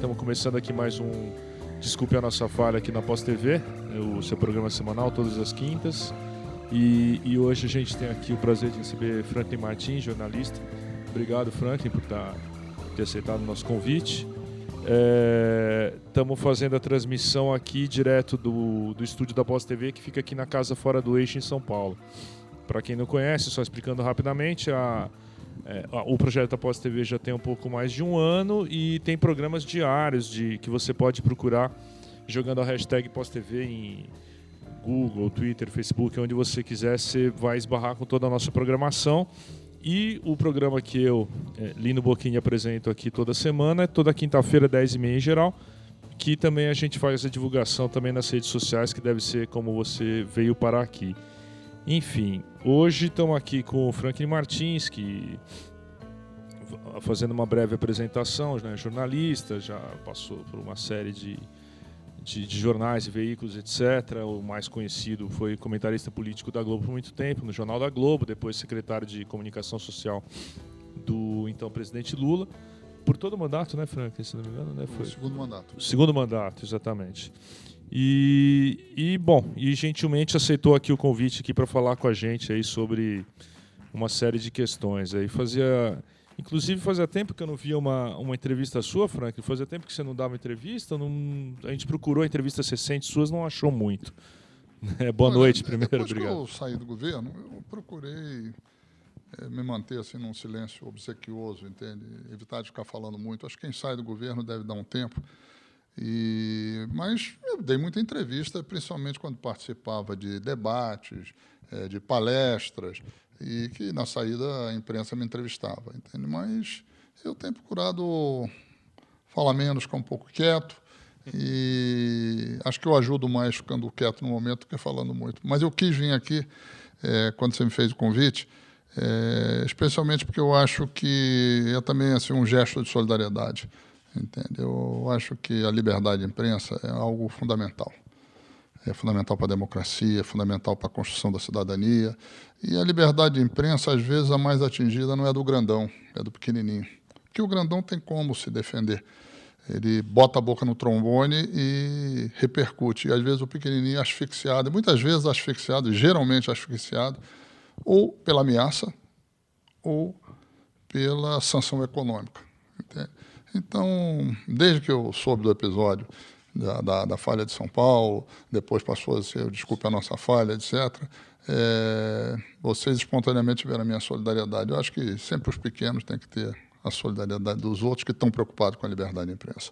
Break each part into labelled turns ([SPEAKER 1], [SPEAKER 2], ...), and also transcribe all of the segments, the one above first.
[SPEAKER 1] Estamos começando aqui mais um. Desculpe a nossa falha aqui na Pós TV, o seu programa semanal, todas as quintas. E, e hoje a gente tem aqui o prazer de receber Franklin Martins, jornalista. Obrigado, Franklin, por tá, ter aceitado o nosso convite. Estamos é, fazendo a transmissão aqui direto do, do estúdio da Pós TV, que fica aqui na Casa Fora do Eixo, em São Paulo. Para quem não conhece, só explicando rapidamente, a é, o projeto Após TV já tem um pouco mais de um ano e tem programas diários de que você pode procurar jogando a hashtag Pós TV em Google, Twitter, Facebook, onde você quiser, você vai esbarrar com toda a nossa programação. E o programa que eu, é, Lino Boquinha, apresento aqui toda semana, é toda quinta-feira, 10h30 em geral, que também a gente faz a divulgação também nas redes sociais, que deve ser como você veio parar aqui. Enfim, hoje estamos aqui com o Franklin Martins, que fazendo uma breve apresentação, né, jornalista, já passou por uma série de, de, de jornais e veículos, etc. O mais conhecido foi comentarista político da Globo por muito tempo, no Jornal da Globo, depois secretário de comunicação social do então presidente Lula. Por todo o mandato, né, Franklin? Se não me engano, né? Foi. O segundo mandato. O segundo mandato, exatamente. E, e, bom, e gentilmente aceitou aqui o convite aqui para falar com a gente aí sobre uma série de questões. Aí fazia, inclusive fazia tempo que eu não via uma, uma entrevista sua, Frank. Fazia tempo que você não dava entrevista. Não, a gente procurou entrevistas recentes suas, não achou muito. É, boa Olha, noite, é, primeiro, depois obrigado. Quando eu
[SPEAKER 2] saí do governo, eu procurei é, me manter assim num silêncio obsequioso, entende? Evitar de ficar falando muito. Acho que quem sai do governo deve dar um tempo. E, mas eu dei muita entrevista, principalmente quando participava de debates, é, de palestras, e que na saída a imprensa me entrevistava, entende? Mas eu tenho procurado falar menos, ficar um pouco quieto, e acho que eu ajudo mais ficando quieto no momento do que falando muito. Mas eu quis vir aqui, é, quando você me fez o convite, é, especialmente porque eu acho que é também assim, um gesto de solidariedade. Entende? Eu acho que a liberdade de imprensa é algo fundamental. É fundamental para a democracia, é fundamental para a construção da cidadania. E a liberdade de imprensa, às vezes, a mais atingida não é do grandão, é do pequenininho. Porque o grandão tem como se defender. Ele bota a boca no trombone e repercute. E, às vezes, o pequenininho é asfixiado, muitas vezes asfixiado, geralmente asfixiado, ou pela ameaça, ou pela sanção econômica. Entende? Então, desde que eu soube do episódio da, da, da falha de São Paulo, depois passou a ser, desculpe a nossa falha, etc., é, vocês espontaneamente tiveram a minha solidariedade. Eu acho que sempre os pequenos têm que ter a solidariedade dos outros que estão preocupados com a liberdade de imprensa.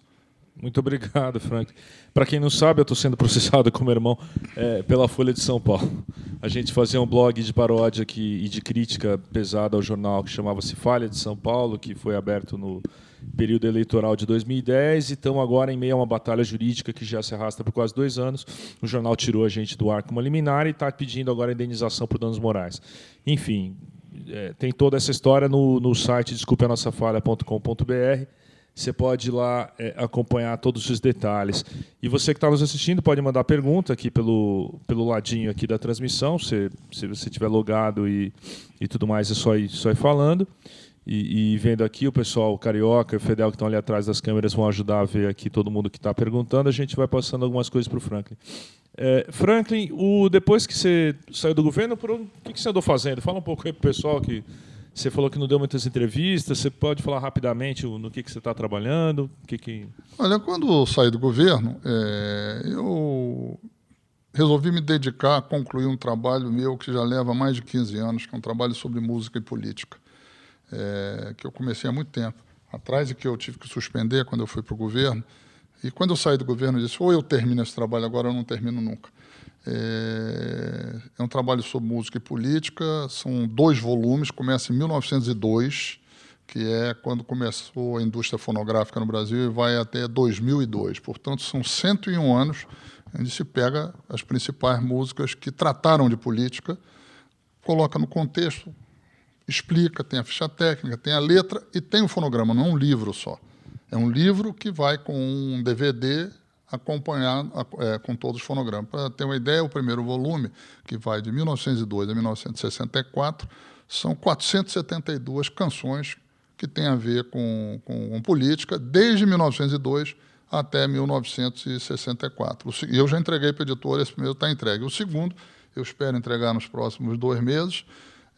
[SPEAKER 1] Muito obrigado, Frank. Para quem não sabe, eu estou sendo processado com meu irmão é, pela Folha de São Paulo. A gente fazia um blog de paródia que, e de crítica pesada ao jornal que chamava-se Falha de São Paulo, que foi aberto no, período eleitoral de 2010 e estamos agora em meio a uma batalha jurídica que já se arrasta por quase dois anos. O jornal tirou a gente do ar como liminar e está pedindo agora indenização por danos morais. Enfim, é, tem toda essa história no, no site desculpeanossafalha.com.br. Você pode ir lá é, acompanhar todos os detalhes. E você que está nos assistindo pode mandar pergunta aqui pelo, pelo ladinho aqui da transmissão, se, se você tiver logado e, e tudo mais, é só ir, só ir falando. E, e, vendo aqui o pessoal o carioca e o Fidel que estão ali atrás das câmeras vão ajudar a ver aqui todo mundo que está perguntando. A gente vai passando algumas coisas para o Franklin. É, Franklin, o, depois que você saiu do governo, o que, que você andou fazendo? Fala um pouco aí para o pessoal que você falou que não deu muitas entrevistas. Você pode falar rapidamente no que, que você está trabalhando? Que que...
[SPEAKER 2] Olha, quando eu saí do governo, é, eu resolvi me dedicar a concluir um trabalho meu que já leva mais de 15 anos, que é um trabalho sobre música e política é, que eu comecei há muito tempo atrás e que eu tive que suspender quando eu fui para o governo. E quando eu saí do governo, eu disse: ou eu termino esse trabalho agora, ou eu não termino nunca. É, é um trabalho sobre música e política, são dois volumes, começa em 1902 que é quando começou a indústria fonográfica no Brasil e vai até 2002. Portanto, são 101 anos onde se pega as principais músicas que trataram de política, coloca no contexto explica, tem a ficha técnica, tem a letra e tem o fonograma, não é um livro só. É um livro que vai com um DVD acompanhado é, com todos os fonogramas. Para ter uma ideia, o primeiro volume, que vai de 1902 a 1964, são 472 canções que têm a ver com, com, com política, desde 1902 até 1964. Eu já entreguei para o editor, esse primeiro está entregue. O segundo, eu espero entregar nos próximos dois meses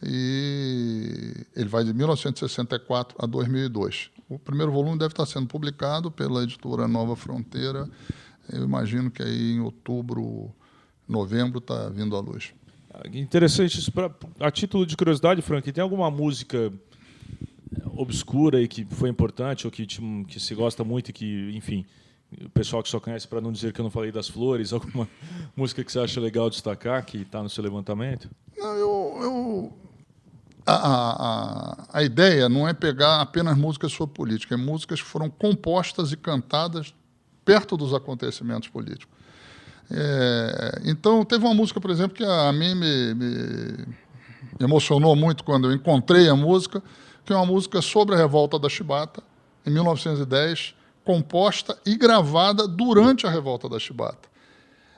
[SPEAKER 2] e ele vai de 1964 a 2002. O primeiro volume deve estar sendo publicado pela editora Nova Fronteira. Eu imagino que aí em outubro, novembro, está vindo à luz. Ah, interessante isso. Pra, a título de curiosidade, Frank, tem alguma música
[SPEAKER 1] eh, obscura e que foi importante ou que, te, que se gosta muito e que, enfim, o pessoal que só conhece, para não dizer que eu não falei das flores, alguma música que você acha legal destacar
[SPEAKER 2] que está no seu levantamento? Não, eu, eu a, a, a ideia não é pegar apenas músicas sobre política, é músicas que foram compostas e cantadas perto dos acontecimentos políticos. É, então, teve uma música, por exemplo, que a mim me, me, emocionou muito quando eu encontrei a música, que é uma música sobre a revolta da Chibata, em 1910, composta e gravada durante a revolta da Chibata.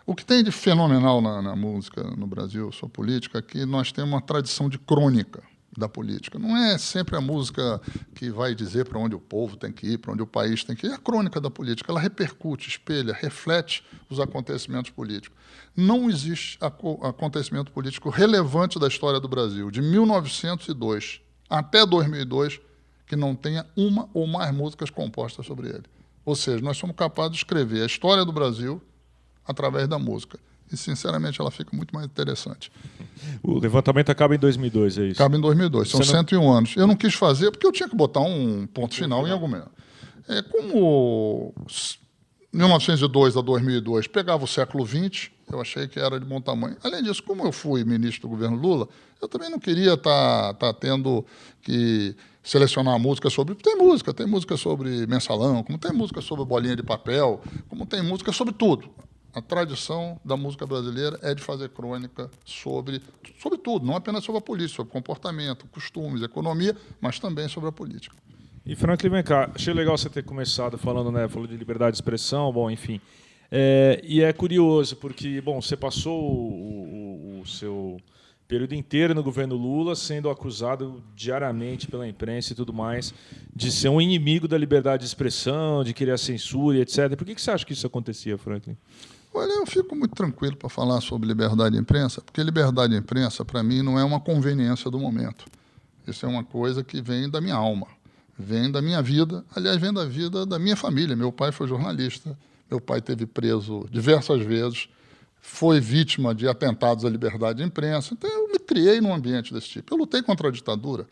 [SPEAKER 2] O que tem de fenomenal na, na música no Brasil, sua política, é que nós temos uma tradição de crônica da política. Não é sempre a música que vai dizer para onde o povo tem que ir, para onde o país tem que ir. É a crônica da política. Ela repercute, espelha, reflete os acontecimentos políticos. Não existe acontecimento político relevante da história do Brasil, de 1902 até 2002, que não tenha uma ou mais músicas compostas sobre ele. Ou seja, nós somos capazes de escrever a história do Brasil através da música e, sinceramente, ela fica muito mais interessante.
[SPEAKER 1] O levantamento acaba em 2002, é isso? Acaba em 2002, são Você 101 anos.
[SPEAKER 2] Eu não quis fazer porque eu tinha que botar um ponto final em algum momento. É, como 1902 a 2002 pegava o século XX, eu achei que era de bom tamanho. Além disso, como eu fui ministro do governo Lula, eu também não queria estar tá, tá tendo que selecionar música sobre. Tem música, tem música sobre mensalão, como tem música sobre bolinha de papel, como tem música sobre tudo. A tradição da música brasileira é de fazer crônica sobre, sobre tudo, não apenas sobre a política, sobre comportamento, costumes, economia, mas também sobre a política. E,
[SPEAKER 1] Franklin, vem cá,
[SPEAKER 2] achei legal você ter começado falando, né, falou de liberdade
[SPEAKER 1] de expressão, bom, enfim. É, e é curioso, porque, bom, você passou o, o, o seu período inteiro no governo Lula, sendo acusado diariamente pela imprensa e tudo mais de ser um inimigo da liberdade de expressão, de querer a censura,
[SPEAKER 2] etc. Por que, que você acha que isso acontecia, Franklin? Olha, eu fico muito tranquilo para falar sobre liberdade de imprensa, porque liberdade de imprensa, para mim, não é uma conveniência do momento. Isso é uma coisa que vem da minha alma, vem da minha vida, aliás, vem da vida da minha família. Meu pai foi jornalista, meu pai teve preso diversas vezes, foi vítima de atentados à liberdade de imprensa. Então, eu me criei num ambiente desse tipo. Eu lutei contra a ditadura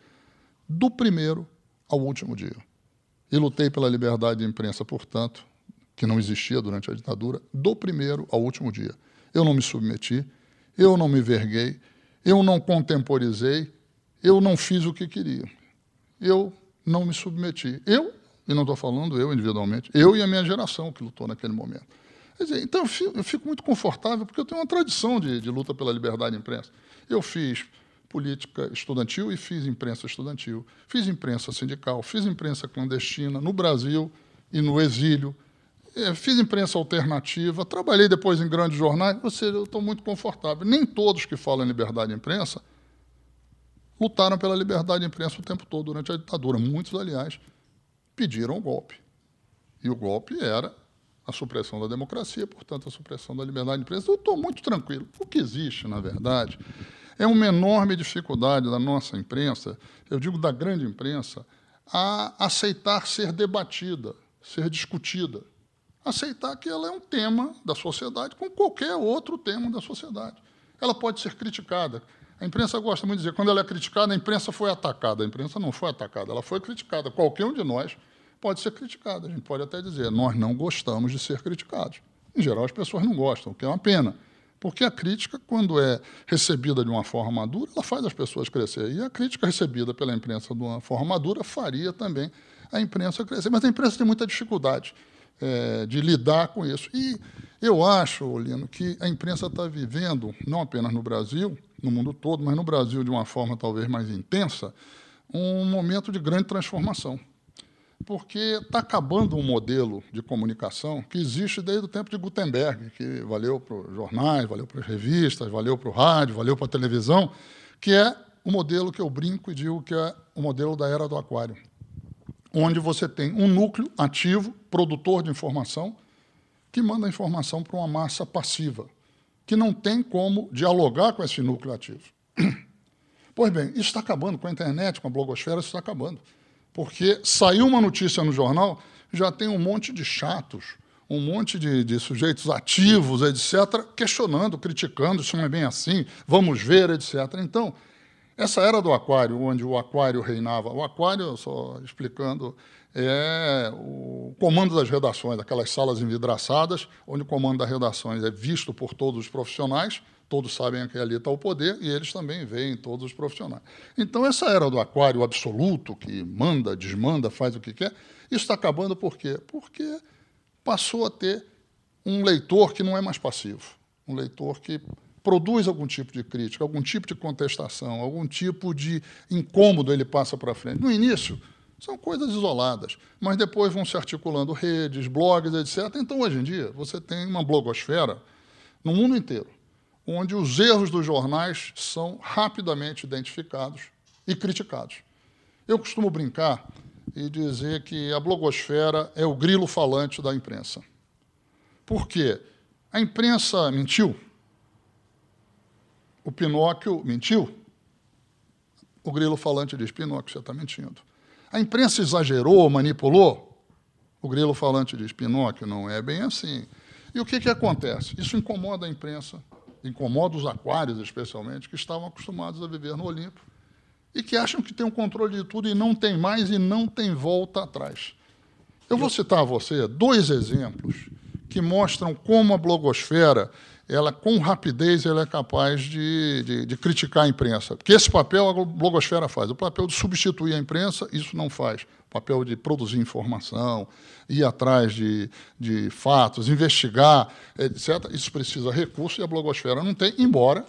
[SPEAKER 2] do primeiro ao último dia. E lutei pela liberdade de imprensa, portanto, que não existia durante a ditadura, do primeiro ao último dia. Eu não me submeti, eu não me verguei, eu não contemporizei, eu não fiz o que queria. Eu não me submeti. Eu, e não estou falando eu individualmente, eu e a minha geração que lutou naquele momento. Dizer, então eu fico, eu fico, muito confortável, porque eu tenho uma tradição de, de luta pela liberdade de imprensa. Eu fiz política estudantil e fiz imprensa estudantil, fiz imprensa sindical, fiz imprensa clandestina no Brasil e no exílio. É, fiz imprensa alternativa, trabalhei depois em grandes jornais, ou seja, eu estou muito confortável. Nem todos que falam em liberdade de imprensa lutaram pela liberdade de imprensa o tempo todo durante a ditadura. Muitos, aliás, pediram o golpe. E o golpe era a supressão da democracia, portanto, a supressão da liberdade de imprensa. Eu estou muito tranquilo. O que existe, na verdade, é uma enorme dificuldade da nossa imprensa, eu digo da grande imprensa, a aceitar ser debatida, ser discutida aceitar que ela é um tema da sociedade, como qualquer outro tema da sociedade. Ela pode ser criticada. A imprensa gosta muito de dizer, quando ela é criticada, a imprensa foi atacada. A imprensa não foi atacada, ela foi criticada. Qualquer um de nós pode ser criticado. A gente pode até dizer, nós não gostamos de ser criticados. Em geral, as pessoas não gostam, o que é uma pena. Porque a crítica, quando é recebida de uma forma madura, ela faz as pessoas crescer. E a crítica recebida pela imprensa de uma forma madura faria também a imprensa crescer. Mas a imprensa tem muita dificuldade é, de lidar com isso. E eu acho, Olino, que a imprensa está vivendo, não apenas no Brasil, no mundo todo, mas no Brasil de uma forma talvez mais intensa, um momento de grande transformação. Porque está acabando um modelo de comunicação que existe desde o tempo de Gutenberg, que valeu para os jornais, valeu para as revistas, valeu para o rádio, valeu para a televisão, que é o modelo que eu brinco e digo que é o modelo da era do aquário onde você tem um núcleo ativo, produtor de informação, que manda informação para uma massa passiva, que não tem como dialogar com esse núcleo ativo. Pois bem, isso está acabando com a internet, com a blogosfera, isso está acabando. Porque saiu uma notícia no jornal, já tem um monte de chatos, um monte de, de sujeitos ativos, etc., questionando, criticando, isso não é bem assim, vamos ver, etc. Então, essa era do aquário, onde o aquário reinava. O aquário, só explicando, é o comando das redações, aquelas salas envidraçadas, onde o comando das redações é visto por todos os profissionais, todos sabem que ali está o poder e eles também veem todos os profissionais. Então, essa era do aquário absoluto, que manda, desmanda, faz o que quer, isso está acabando por quê? Porque passou a ter um leitor que não é mais passivo, um leitor que produz algum tipo de crítica, algum tipo de contestação, algum tipo de incômodo ele passa para frente. No início, são coisas isoladas, mas depois vão se articulando redes, blogs, etc. Então, hoje em dia, você tem uma blogosfera no mundo inteiro, onde os erros dos jornais são rapidamente identificados e criticados. Eu costumo brincar e dizer que a blogosfera é o grilo falante da imprensa. Por quê? A imprensa mentiu, o Pinóquio mentiu. O grilo falante diz: Pinóquio, você está mentindo. A imprensa exagerou, manipulou. O grilo falante diz: Pinóquio, não é bem assim. E o que, que acontece? Isso incomoda a imprensa, incomoda os aquários, especialmente, que estavam acostumados a viver no Olimpo e que acham que tem o um controle de tudo e não tem mais e não tem volta atrás. Eu vou citar a você dois exemplos que mostram como a blogosfera ela com rapidez ela é capaz de, de, de, criticar a imprensa. Porque esse papel a blogosfera faz. O papel de substituir a imprensa, isso não faz. O papel de produzir informação, ir atrás de, de fatos, investigar, etc. Isso precisa recurso e a blogosfera não tem, embora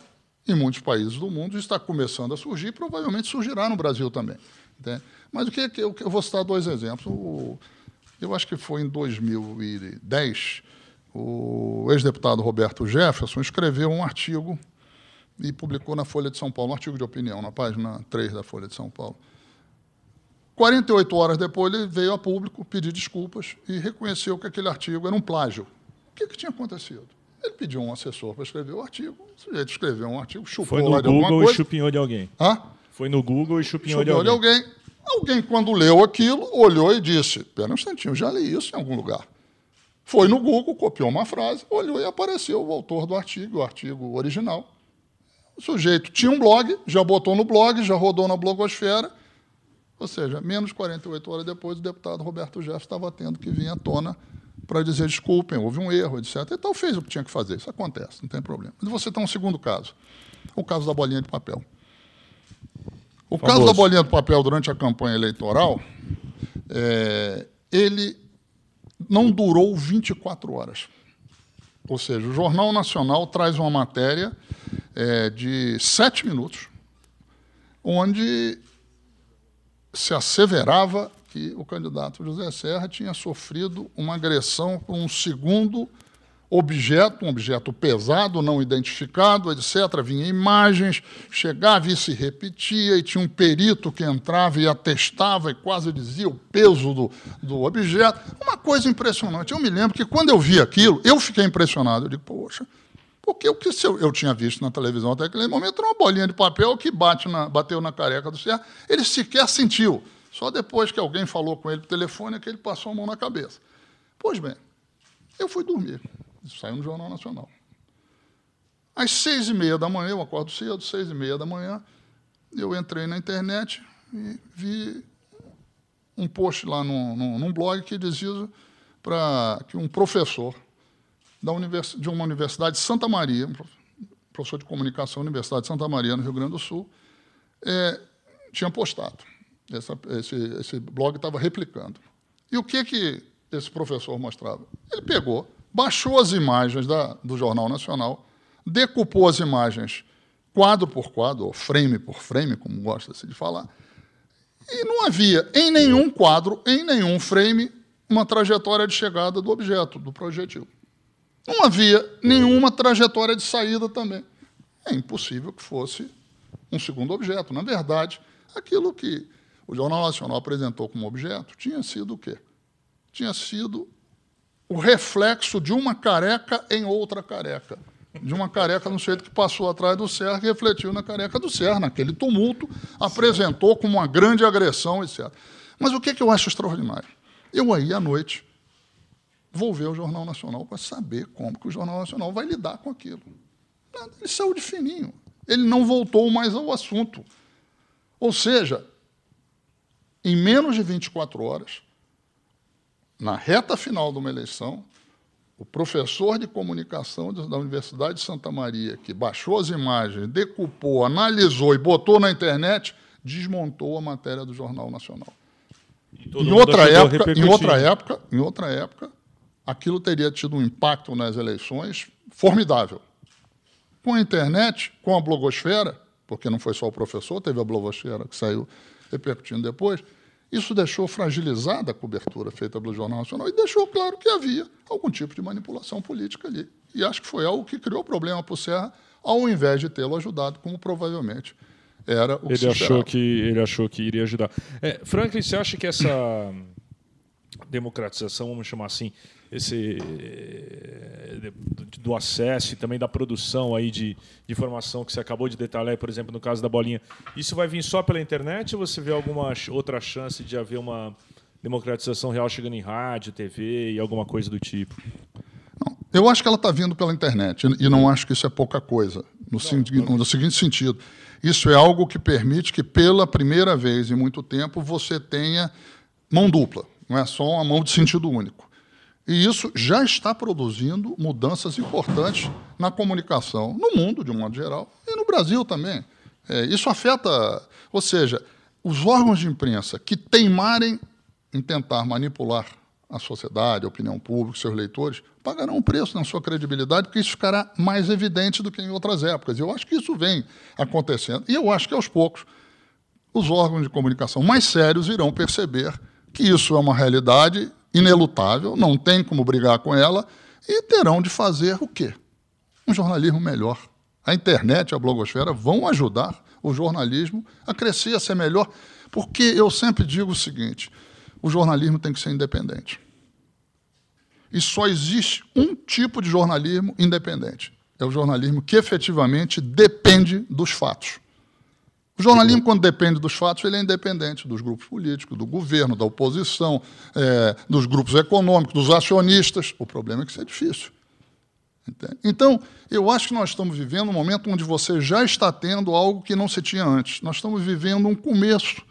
[SPEAKER 2] em muitos países do mundo está começando a surgir e provavelmente surgirá no Brasil também. Entende? Mas o que, eu vou citar dois exemplos. eu acho que foi em 2010 o ex-deputado Roberto Jefferson escreveu um artigo e publicou na Folha de São Paulo, um artigo de opinião, na página 3 da Folha de São Paulo. 48 horas depois, ele veio a público pedir desculpas e reconheceu que aquele artigo era um plágio. O que, que tinha acontecido? Ele pediu um assessor para escrever o artigo, o sujeito escreveu um artigo, chupou Foi no lá de Google coisa. e chupinhou de alguém. Hã? Foi no Google e chupinhou, chupinhou de alguém. de alguém. Alguém, quando leu aquilo, olhou e disse, pera um instantinho, já li isso em algum lugar. Foi no Google, copiou uma frase, olhou e apareceu o autor do artigo, o artigo original. O sujeito tinha um blog, já botou no blog, já rodou na blogosfera. Ou seja, menos 48 horas depois, o deputado Roberto Jefferson estava tendo que vir à tona para dizer desculpem, houve um erro, etc. E tal, fez o que tinha que fazer. Isso acontece, não tem problema. Mas você tem um segundo caso, o caso da bolinha de papel. O Famoso. caso da bolinha de papel durante a campanha eleitoral, é, ele não durou 24 horas. Ou seja, o Jornal Nacional traz uma matéria é, de sete minutos, onde se asseverava que o candidato José Serra tinha sofrido uma agressão por um segundo objeto, um objeto pesado, não identificado, etc. Vinha imagens, chegava e se repetia, e tinha um perito que entrava e atestava e quase dizia o peso do, do objeto. Uma coisa impressionante. Eu me lembro que quando eu vi aquilo, eu fiquei impressionado. Eu digo, poxa, porque o que eu, eu, tinha visto na televisão até aquele momento era uma bolinha de papel que bate na, bateu na careca do Serra. Ele sequer sentiu. Só depois que alguém falou com ele por telefone é que ele passou a mão na cabeça. Pois bem, eu fui dormir. Isso saiu no Jornal Nacional. Às seis e meia da manhã, eu acordo cedo, seis e meia da manhã, eu entrei na internet e vi um post lá num, no num blog que dizia para que um professor da univers, de uma universidade de Santa Maria, um professor de comunicação da Universidade de Santa Maria, no Rio Grande do Sul, é, tinha postado. Essa, esse, esse blog estava replicando. E o que, que esse professor mostrava? Ele pegou baixou as imagens da, do Jornal Nacional, decupou as imagens quadro por quadro, ou frame por frame, como gosta-se de falar, e não havia em nenhum quadro, em nenhum frame, uma trajetória de chegada do objeto, do projetil. Não havia nenhuma trajetória de saída também. É impossível que fosse um segundo objeto. Na verdade, aquilo que o Jornal Nacional apresentou como objeto tinha sido o quê? Tinha sido o reflexo de uma careca em outra careca. De uma careca no sujeito que passou atrás do Serra e refletiu na careca do Serra, naquele tumulto, apresentou como uma grande agressão, etc. Mas o que, é que eu acho extraordinário? Eu aí à noite vou ver o Jornal Nacional para saber como que o Jornal Nacional vai lidar com aquilo. Ele saiu de fininho. Ele não voltou mais ao assunto. Ou seja, em menos de 24 horas, na reta final de uma eleição, o professor de comunicação da Universidade de Santa Maria, que baixou as imagens, decupou, analisou e botou na internet, desmontou a matéria do Jornal Nacional. Em outra, época, em outra época, em outra época, aquilo teria tido um impacto nas eleições formidável. Com a internet, com a blogosfera, porque não foi só o professor, teve a blogosfera que saiu repercutindo depois, isso deixou fragilizada a cobertura feita pelo Jornal Nacional e deixou claro que havia algum tipo de manipulação política ali. E acho que foi algo que criou problema para o Serra, ao invés de tê-lo ajudado, como provavelmente
[SPEAKER 1] era o que ele se achou que Ele achou que iria ajudar. É, Franklin, você acha que essa democratização, vamos chamar assim, esse eh, do acesso e também da produção aí de, de informação que você acabou de detalhar, por exemplo, no caso da bolinha, isso vai vir só pela internet ou você vê alguma outra chance de haver uma democratização real chegando em rádio, TV e alguma coisa do
[SPEAKER 2] tipo? eu acho que ela está vindo pela internet e não acho que isso é pouca coisa, no, não, se, não. no seguinte sentido. Isso é algo que permite que, pela primeira vez em muito tempo, você tenha mão dupla, não é só uma mão de sentido único. E isso já está produzindo mudanças importantes na comunicação, no mundo, de um modo geral, e no Brasil também. É, isso afeta, ou seja, os órgãos de imprensa que teimarem em tentar manipular a sociedade, a opinião pública, seus leitores, pagarão um preço na sua credibilidade, porque isso ficará mais evidente do que em outras épocas. Eu acho que isso vem acontecendo. E eu acho que aos poucos os órgãos de comunicação mais sérios irão perceber que isso é uma realidade inelutável, não tem como brigar com ela, e terão de fazer o quê? Um jornalismo melhor. A internet, a blogosfera vão ajudar o jornalismo a crescer, a ser melhor, porque eu sempre digo o seguinte: o jornalismo tem que ser independente. E só existe um tipo de jornalismo independente: é o jornalismo que efetivamente depende dos fatos. O jornalismo, quando depende dos fatos, ele é independente dos grupos políticos, do governo, da oposição, é, dos grupos econômicos, dos acionistas. O problema é que isso é difícil. Entende? Então, eu acho que nós estamos vivendo um momento onde você já está tendo algo que não se tinha antes. Nós estamos vivendo um começo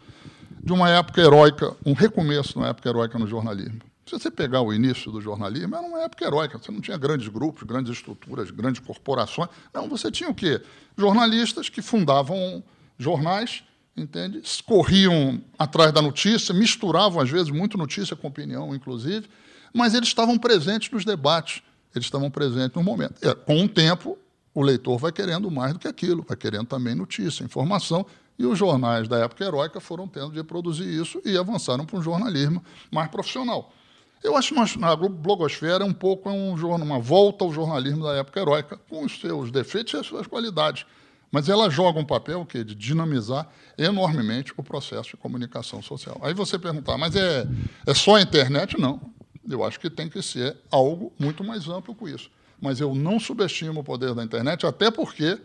[SPEAKER 2] de uma época heróica, um recomeço de uma época heróica no jornalismo. Se você pegar o início do jornalismo, era uma época heróica. Você não tinha grandes grupos, grandes estruturas, grandes corporações. Não, você tinha o quê? Jornalistas que fundavam jornais, entende? Corriam atrás da notícia, misturavam às vezes muito notícia com opinião, inclusive, mas eles estavam presentes nos debates, eles estavam presentes no momento. É, com o tempo, o leitor vai querendo mais do que aquilo, vai querendo também notícia, informação, e os jornais da época heróica foram tendo de reproduzir isso e avançaram para um jornalismo mais profissional. Eu acho que a blogosfera é um pouco uma volta ao jornalismo da época heróica, com os seus defeitos e as suas qualidades. Mas ela joga um papel que de dinamizar enormemente o processo de comunicação social. Aí você perguntar, mas é, é só a internet? Não. Eu acho que tem que ser algo muito mais amplo que isso. Mas eu não subestimo o poder da internet, até porque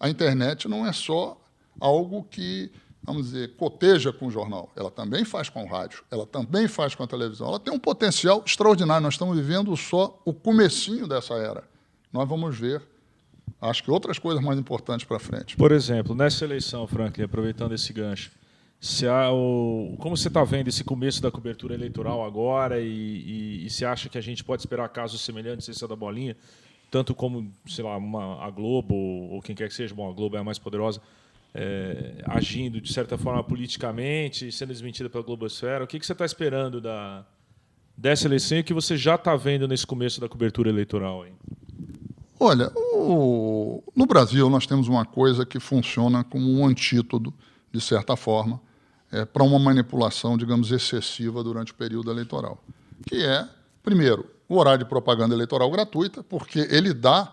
[SPEAKER 2] a internet não é só algo que, vamos dizer, coteja com o jornal. Ela também faz com o rádio, ela também faz com a televisão. Ela tem um potencial extraordinário. Nós estamos vivendo só o comecinho dessa era. Nós vamos ver acho que outras coisas mais importantes para frente.
[SPEAKER 1] Por exemplo, nessa eleição, Franklin, aproveitando esse gancho, se há o, como você está vendo esse começo da cobertura eleitoral agora e, e, e se acha que a gente pode esperar casos semelhantes esse é da bolinha, tanto como, sei lá, uma, a Globo ou quem quer que seja, bom, a Globo é a mais poderosa, é, agindo de certa forma politicamente, sendo desmentida pela Globosfera. O que, que você está esperando da, dessa eleição e o que você já está vendo nesse começo
[SPEAKER 2] da cobertura eleitoral? Hein? Olha, o... no Brasil nós temos uma coisa que funciona como um antídoto, de certa forma, é, para uma manipulação, digamos, excessiva durante o período eleitoral, que é, primeiro, o horário de propaganda eleitoral gratuita, porque ele dá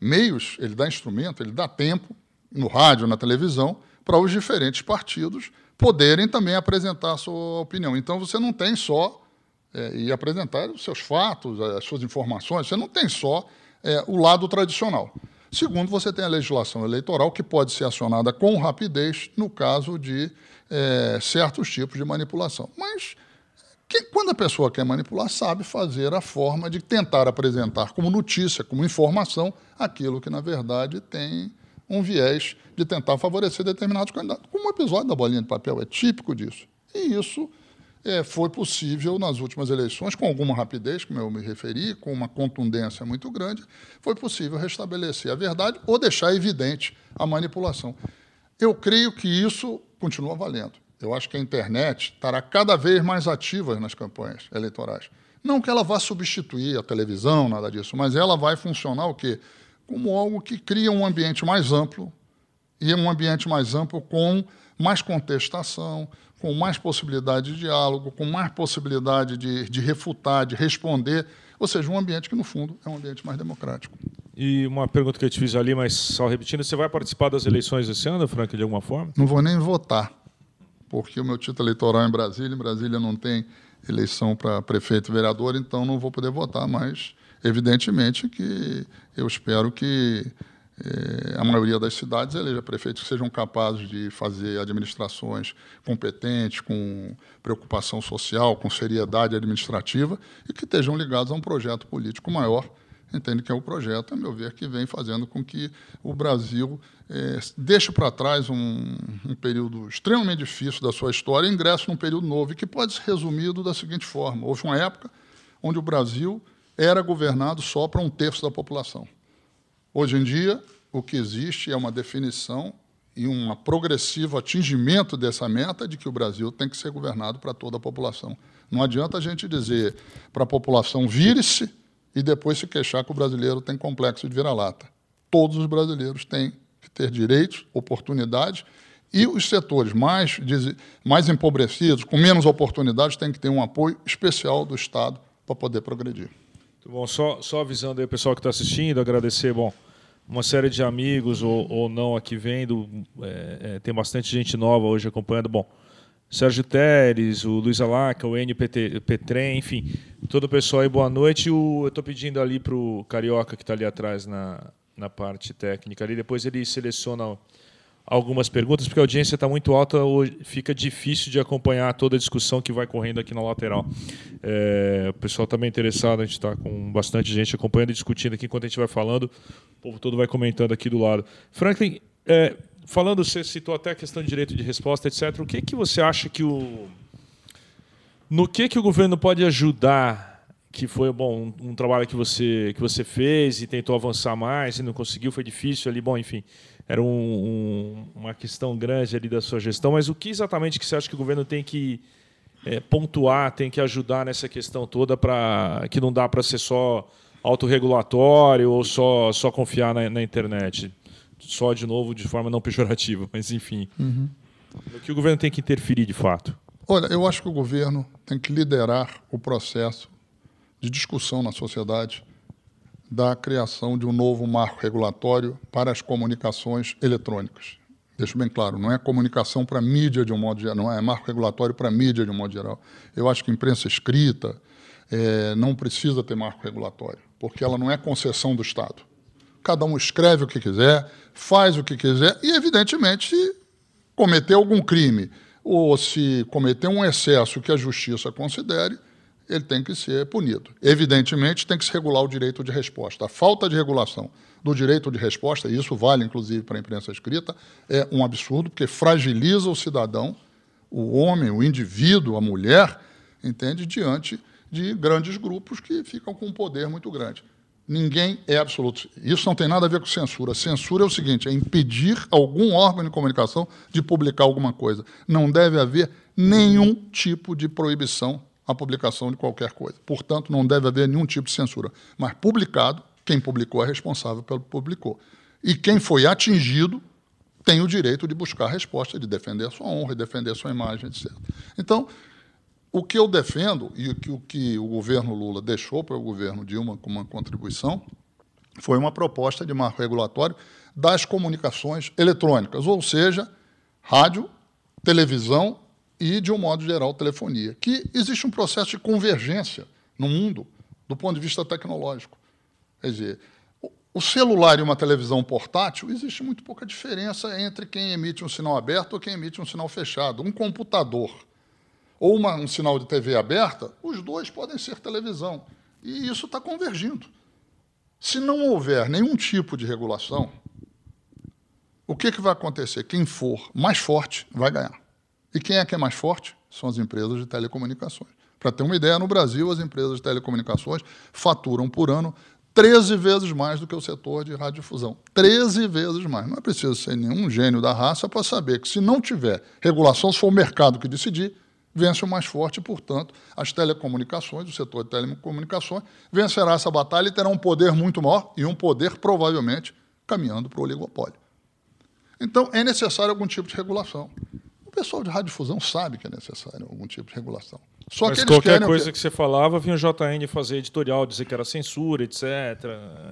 [SPEAKER 2] meios, ele dá instrumento, ele dá tempo, no rádio, na televisão, para os diferentes partidos poderem também apresentar a sua opinião. Então você não tem só é, e apresentar os seus fatos, as suas informações, você não tem só é, o lado tradicional. Segundo, você tem a legislação eleitoral que pode ser acionada com rapidez no caso de é, certos tipos de manipulação. Mas que, quando a pessoa quer manipular, sabe fazer a forma de tentar apresentar como notícia, como informação, aquilo que, na verdade, tem um viés de tentar favorecer determinados candidatos. Como o episódio da bolinha de papel é típico disso. E isso é, foi possível nas últimas eleições, com alguma rapidez, como eu me referi, com uma contundência muito grande, foi possível restabelecer a verdade ou deixar evidente a manipulação. Eu creio que isso continua valendo. Eu acho que a internet estará cada vez mais ativa nas campanhas eleitorais. Não que ela vá substituir a televisão, nada disso, mas ela vai funcionar o quê? Como algo que cria um ambiente mais amplo e um ambiente mais amplo com mais contestação, com mais possibilidade de diálogo, com mais possibilidade de, de refutar, de responder. Ou seja, um ambiente que, no fundo, é um ambiente mais democrático. E uma pergunta que eu te fiz ali, mas só repetindo, você vai participar das
[SPEAKER 1] eleições esse ano, Frank, de alguma forma?
[SPEAKER 2] Não vou nem votar, porque o meu título eleitoral é em Brasília, em Brasília não tem eleição para prefeito e vereador, então não vou poder votar, mas evidentemente que eu espero que é, a maioria das cidades eleja prefeitos que sejam capazes de fazer administrações competentes, com preocupação social, com seriedade administrativa e que estejam ligados a um projeto político maior. Entende que é o projeto, a meu ver, que vem fazendo com que o Brasil é, deixe para trás um, um, período extremamente difícil da sua história e ingresse num período novo, e que pode ser resumido da seguinte forma: houve uma época onde o Brasil era governado só para um terço da população. Hoje em dia, o que existe é uma definição e um progressivo atingimento dessa meta de que o Brasil tem que ser governado para toda a população. Não adianta a gente dizer para a população vire-se e depois se queixar que o brasileiro tem complexo de vira-lata. Todos os brasileiros têm que ter direitos, oportunidades e os setores mais, mais empobrecidos, com menos oportunidades, têm que ter um apoio especial do Estado para poder progredir.
[SPEAKER 1] Muito bom. Só, só avisando aí o pessoal que está assistindo, agradecer, bom, uma série de amigos ou, ou não aqui vendo. É, é, tem bastante gente nova hoje acompanhando. Bom, Sérgio Teres, o Luiz Alaca, o NPT, Petrem, enfim, todo o pessoal aí, boa noite. O, eu estou pedindo ali para o Carioca, que está ali atrás na, na parte técnica ali, depois ele seleciona algumas perguntas, porque a audiência está muito alta, fica difícil de acompanhar toda a discussão que vai correndo aqui na lateral. É, o pessoal também tá interessado, a gente está com bastante gente acompanhando e discutindo aqui enquanto a gente vai falando, o povo todo vai comentando aqui do lado. Franklin, é, falando, você citou até a questão de direito de resposta, etc. O que, que você acha que o. No que, que o governo pode ajudar que foi bom um, um, trabalho que você que você fez e tentou avançar mais e não conseguiu foi difícil ali bom enfim era um, um, uma questão grande ali da sua gestão mas o que exatamente que você acha que o governo tem que é, pontuar tem que ajudar nessa questão toda para que não dá para ser só autorregulatório ou só só confiar na, na, internet só de novo de forma não pejorativa mas enfim uhum. o que o governo tem que interferir de fato
[SPEAKER 2] Olha, eu acho que o governo tem que liderar o processo de discussão na sociedade da criação de um novo marco regulatório para as comunicações eletrônicas. Deixo bem claro, não é comunicação para mídia de um modo geral, não é, é marco regulatório para mídia de um modo geral. Eu acho que imprensa escrita é, não precisa ter marco regulatório, porque ela não é concessão do Estado. Cada um escreve o que quiser, faz o que quiser e, evidentemente, cometer algum crime ou se cometer um excesso que a justiça considere, ele tem que ser punido. Evidentemente, tem que se regular o direito de resposta. A falta de regulação do direito de resposta, e isso vale inclusive para a imprensa escrita, é um absurdo, porque fragiliza o cidadão, o homem, o indivíduo, a mulher, entende, diante de grandes grupos que ficam com um poder muito grande. Ninguém é absoluto. Isso não tem nada a ver com censura. Censura é o seguinte: é impedir algum órgão de comunicação de publicar alguma coisa. Não deve haver nenhum tipo de proibição a publicação de qualquer coisa. Portanto, não deve haver nenhum tipo de censura. Mas publicado, quem publicou é responsável pelo que publicou. E quem foi atingido tem o direito de buscar a resposta, de defender a sua honra, de defender a sua imagem, etc. Então, o que eu defendo e o que o governo Lula deixou para o governo Dilma como uma contribuição foi uma proposta de marco regulatório das comunicações eletrônicas, ou seja, rádio, televisão e, de um modo geral, telefonia. Que existe um processo de convergência no mundo do ponto de vista tecnológico. Quer dizer, o celular e uma televisão portátil, existe muito pouca diferença entre quem emite um sinal aberto ou quem emite um sinal fechado. Um computador ou uma, um sinal de TV aberta, os dois podem ser televisão. E isso está convergindo. Se não houver nenhum tipo de regulação, o que, que vai acontecer? Quem for mais forte vai ganhar. E quem é que é mais forte? São as empresas de telecomunicações. Para ter uma ideia, no Brasil, as empresas de telecomunicações faturam por ano 13 vezes mais do que o setor de radiodifusão. 13 vezes mais. Não é preciso ser nenhum gênio da raça para saber que, se não tiver regulação, se for o mercado que decidir, vence o mais forte, portanto, as telecomunicações, o setor de telecomunicações, vencerá essa batalha e terá um poder muito maior e um poder provavelmente caminhando para o oligopólio. Então, é necessário algum tipo de regulação pessoal de radiodifusão sabe que é necessário algum tipo de regulação. Só Mas que qualquer querem... coisa
[SPEAKER 1] que você falava, vinha o JN fazer editorial, dizer que era censura, etc.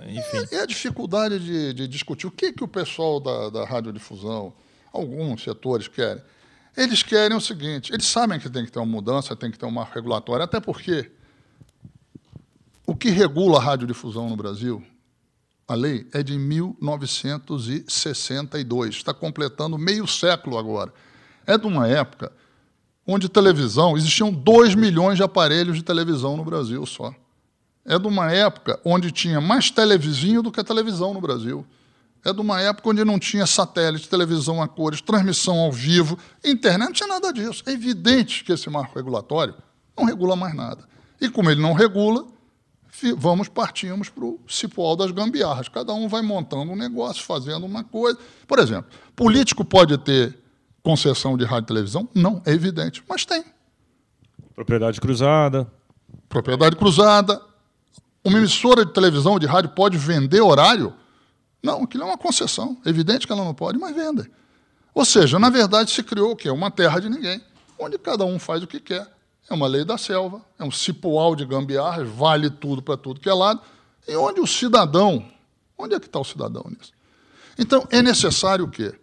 [SPEAKER 2] Enfim. É, é, a dificuldade de, de, discutir o que, que o pessoal da, da radiodifusão, alguns setores querem. Eles querem o seguinte, eles sabem que tem que ter uma mudança, tem que ter uma regulatória, até porque o que regula a radiodifusão no Brasil, a lei, é de 1962. Está completando meio século agora é de uma época onde televisão, existiam 2 milhões de aparelhos de televisão no Brasil só. É de uma época onde tinha mais televisinho do que televisão no Brasil. É de uma época onde não tinha satélite, televisão a cores, transmissão ao vivo, internet, não é tinha nada disso. É evidente que esse marco regulatório não regula mais nada. E como ele não regula, vamos partimos para o cipual das gambiarras. Cada um vai montando um negócio, fazendo uma coisa. Por exemplo, político pode ter concessão de rádio e televisão? Não, é evidente, mas tem. Propriedade cruzada. Propriedade cruzada. Uma emissora de televisão, ou de rádio, pode vender horário? Não, aquilo é uma concessão. É evidente que ela não pode, mas vende. Ou seja, na verdade se criou o quê? Uma terra de ninguém, onde cada um faz o que quer. É uma lei da selva, é um cipoal de gambiarras, vale tudo para tudo que é lado. E onde o cidadão? Onde é que está o cidadão nisso? Então, é necessário o quê?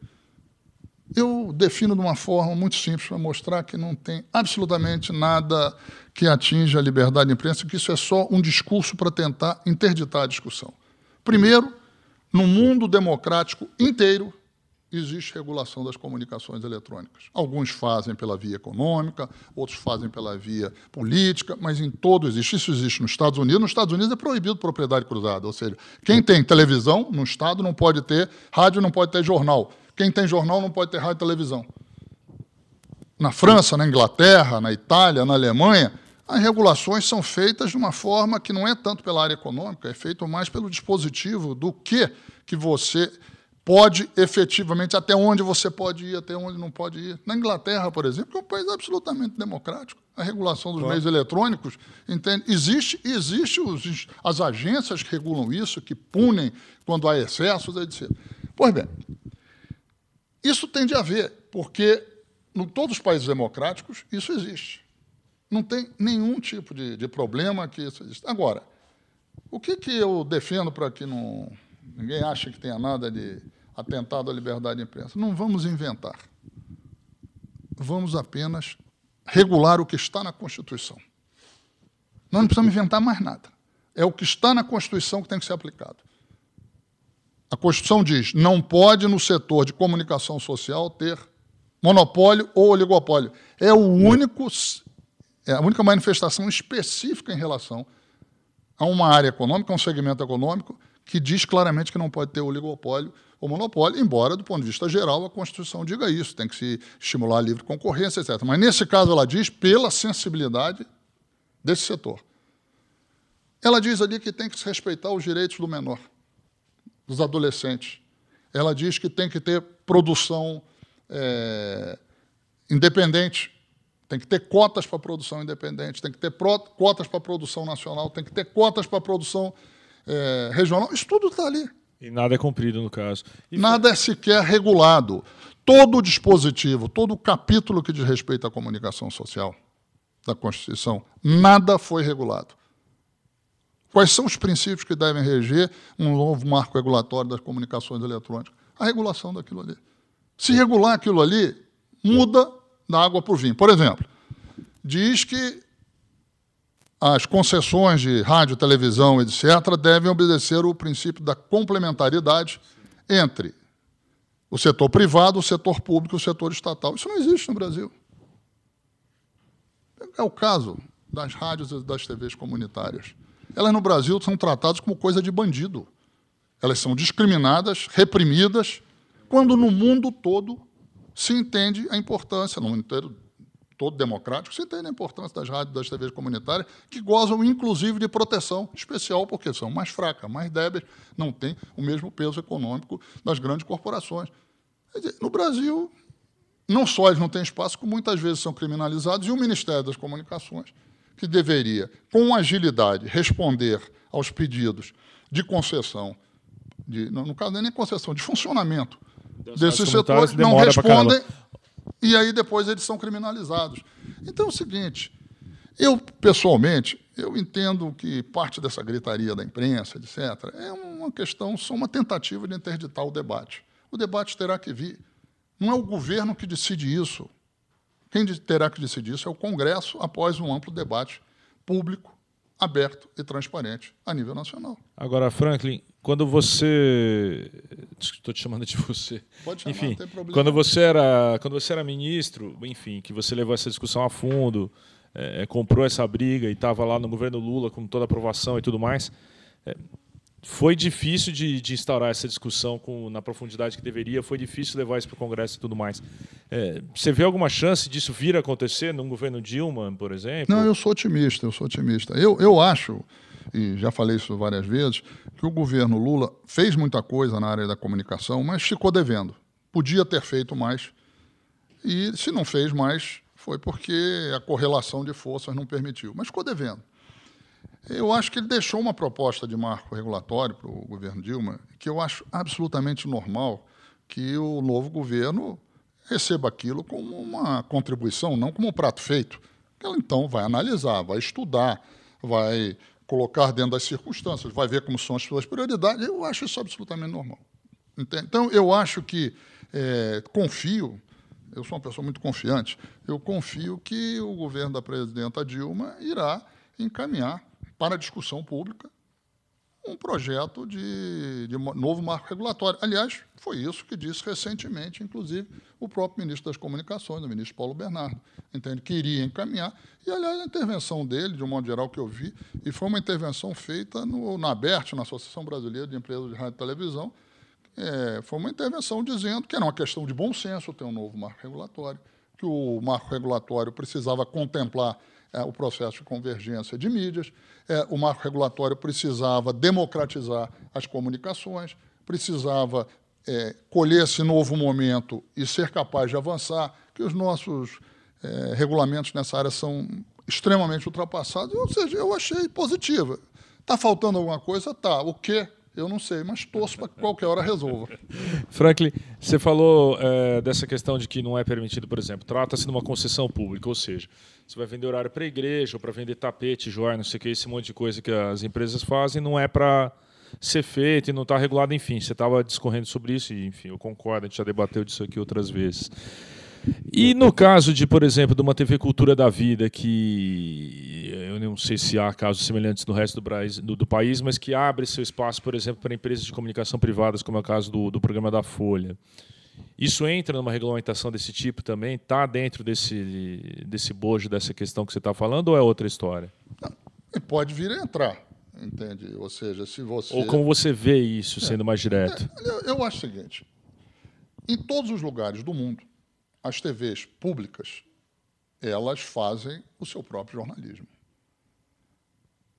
[SPEAKER 2] eu defino de uma forma muito simples para mostrar que não tem absolutamente nada que atinja a liberdade de imprensa, que isso é só um discurso para tentar interditar a discussão. Primeiro, no mundo democrático inteiro, existe regulação das comunicações eletrônicas. Alguns fazem pela via econômica, outros fazem pela via política, mas em todo existe. Isso existe nos Estados Unidos. Nos Estados Unidos é proibido propriedade cruzada, ou seja, quem tem televisão no Estado não pode ter, rádio não pode ter jornal. Quem tem jornal não pode ter rádio e televisão. Na França, na Inglaterra, na Itália, na Alemanha, as regulações são feitas de uma forma que não é tanto pela área econômica, é feito mais pelo dispositivo do que que você pode efetivamente, até onde você pode ir, até onde não pode ir. Na Inglaterra, por exemplo, que é um país absolutamente democrático, a regulação dos claro. meios eletrônicos, entende? Existe, existe os, as agências que regulam isso, que punem quando há excessos, etc. Pois bem, isso tem de haver, porque em todos os países democráticos isso existe. Não tem nenhum tipo de, de problema que isso exista. Agora, o que, que eu defendo para que não, ninguém ache que tenha nada de atentado à liberdade de imprensa? Não vamos inventar. Vamos apenas regular o que está na Constituição. Nós não precisamos inventar mais nada. É o que está na Constituição que tem que ser aplicado. A Constituição diz: não pode no setor de comunicação social ter monopólio ou oligopólio. É o único é a única manifestação específica em relação a uma área econômica, a um segmento econômico que diz claramente que não pode ter oligopólio ou monopólio, embora do ponto de vista geral a Constituição diga isso, tem que se estimular a livre concorrência, etc. Mas nesse caso ela diz pela sensibilidade desse setor. Ela diz ali que tem que se respeitar os direitos do menor dos adolescentes. Ela diz que tem que ter produção é, independente, tem que ter cotas para produção independente, tem que ter cotas para produção nacional, tem que ter cotas para produção é, regional. Isso tudo está ali. E nada é cumprido, no caso. E nada é sequer regulado. Todo o dispositivo, todo o capítulo que diz respeito à comunicação social da Constituição, nada foi regulado. Quais são os princípios que devem reger um novo marco regulatório das comunicações eletrônicas? A regulação daquilo ali. Se regular aquilo ali, muda da água para o vinho. Por exemplo, diz que as concessões de rádio, televisão, etc., devem obedecer o princípio da complementaridade entre o setor privado, o setor público e o setor estatal. Isso não existe no Brasil. É o caso das rádios e das TVs comunitárias elas no Brasil são tratadas como coisa de bandido. Elas são discriminadas, reprimidas, quando no mundo todo se entende a importância, no mundo inteiro, todo democrático, se entende a importância das rádios, das TVs comunitárias, que gozam inclusive de proteção especial, porque são mais fracas, mais débeis, não têm o mesmo peso econômico das grandes corporações. no Brasil, não só eles não têm espaço, como muitas vezes são criminalizados, e o Ministério das Comunicações que deveria, com agilidade, responder aos pedidos de concessão, de, no caso é nem concessão, de funcionamento desses setores, não respondem e aí depois eles são criminalizados. Então é o seguinte, eu pessoalmente eu entendo que parte dessa gritaria da imprensa, etc., é uma questão, só uma tentativa de interditar o debate. O debate terá que vir. Não é o governo que decide isso. Quem terá que decidir isso é o Congresso após um amplo debate público, aberto e transparente a nível nacional.
[SPEAKER 1] Agora, Franklin, quando você estou te chamando de você, Pode chamar, enfim, quando você era quando você era ministro, enfim, que você levou essa discussão a fundo, é, é comprou essa briga e estava lá no governo Lula com toda a aprovação e tudo mais, é, foi difícil de, de instaurar essa discussão com, na profundidade que deveria, foi difícil levar isso para o Congresso e tudo mais. É, você vê alguma chance disso vir a acontecer num governo Dilma,
[SPEAKER 2] por exemplo? Não, eu sou otimista, eu sou otimista. Eu, eu acho, e já falei isso várias vezes, que o governo Lula fez muita coisa na área da comunicação, mas ficou devendo. Podia ter feito mais. E se não fez mais, foi porque a correlação de forças não permitiu. Mas ficou devendo. Eu acho que ele deixou uma proposta de marco regulatório para o governo Dilma, que eu acho absolutamente normal que o novo governo receba aquilo como uma contribuição, não como um prato feito. Ela então vai analisar, vai estudar, vai colocar dentro das circunstâncias, vai ver como são as suas prioridades. Eu acho isso absolutamente normal. Entende? Então, eu acho que é, confio, eu sou uma pessoa muito confiante, eu confio que o governo da presidenta Dilma irá encaminhar para discussão pública um projeto de, de novo marco regulatório. Aliás, foi isso que disse recentemente, inclusive, o próprio ministro das Comunicações, o ministro Paulo Bernardo, entende que iria encaminhar. E, aliás, a intervenção dele, de um modo geral, que eu vi, e foi uma intervenção feita no, na ABERT, na Associação Brasileira de Empresas de Rádio e Televisão, é, foi uma intervenção dizendo que era uma questão de bom senso ter um novo marco regulatório, que o marco regulatório precisava contemplar é, o processo de convergência de mídias, é, o marco regulatório precisava democratizar as comunicações, precisava é, colher esse novo momento e ser capaz de avançar, que os nossos é, regulamentos nessa área são extremamente ultrapassados, ou seja, eu achei positiva. Está faltando alguma coisa? Tá. O que eu não sei, mas torço para que qualquer hora resolva.
[SPEAKER 1] Franklin, você falou é, dessa questão de que não é permitido, por exemplo, trata-se de uma concessão pública, ou seja, você vai vender horário para a igreja, ou para vender tapete, joia, não sei o que, esse monte de coisa que as empresas fazem, não é para ser feito e não está regulado, enfim. Você estava discorrendo sobre isso e, enfim, eu concordo, a gente já debateu disso aqui outras vezes. E no caso de, por exemplo, de uma TV Cultura da Vida, que eu não sei se há casos semelhantes no resto do, Brasil, do, do país, mas que abre seu espaço, por exemplo, para empresas de comunicação privadas, como é o caso do, do programa da Folha. Isso entra numa regulamentação desse tipo também? Está dentro desse, desse bojo, dessa questão que você está falando, ou é outra história?
[SPEAKER 2] Não, pode vir a entrar, entende? Ou seja, se você. Ou como você vê
[SPEAKER 1] isso, sendo mais direto?
[SPEAKER 2] É, eu acho o seguinte: em todos os lugares do mundo, as TVs públicas, elas fazem o seu próprio jornalismo.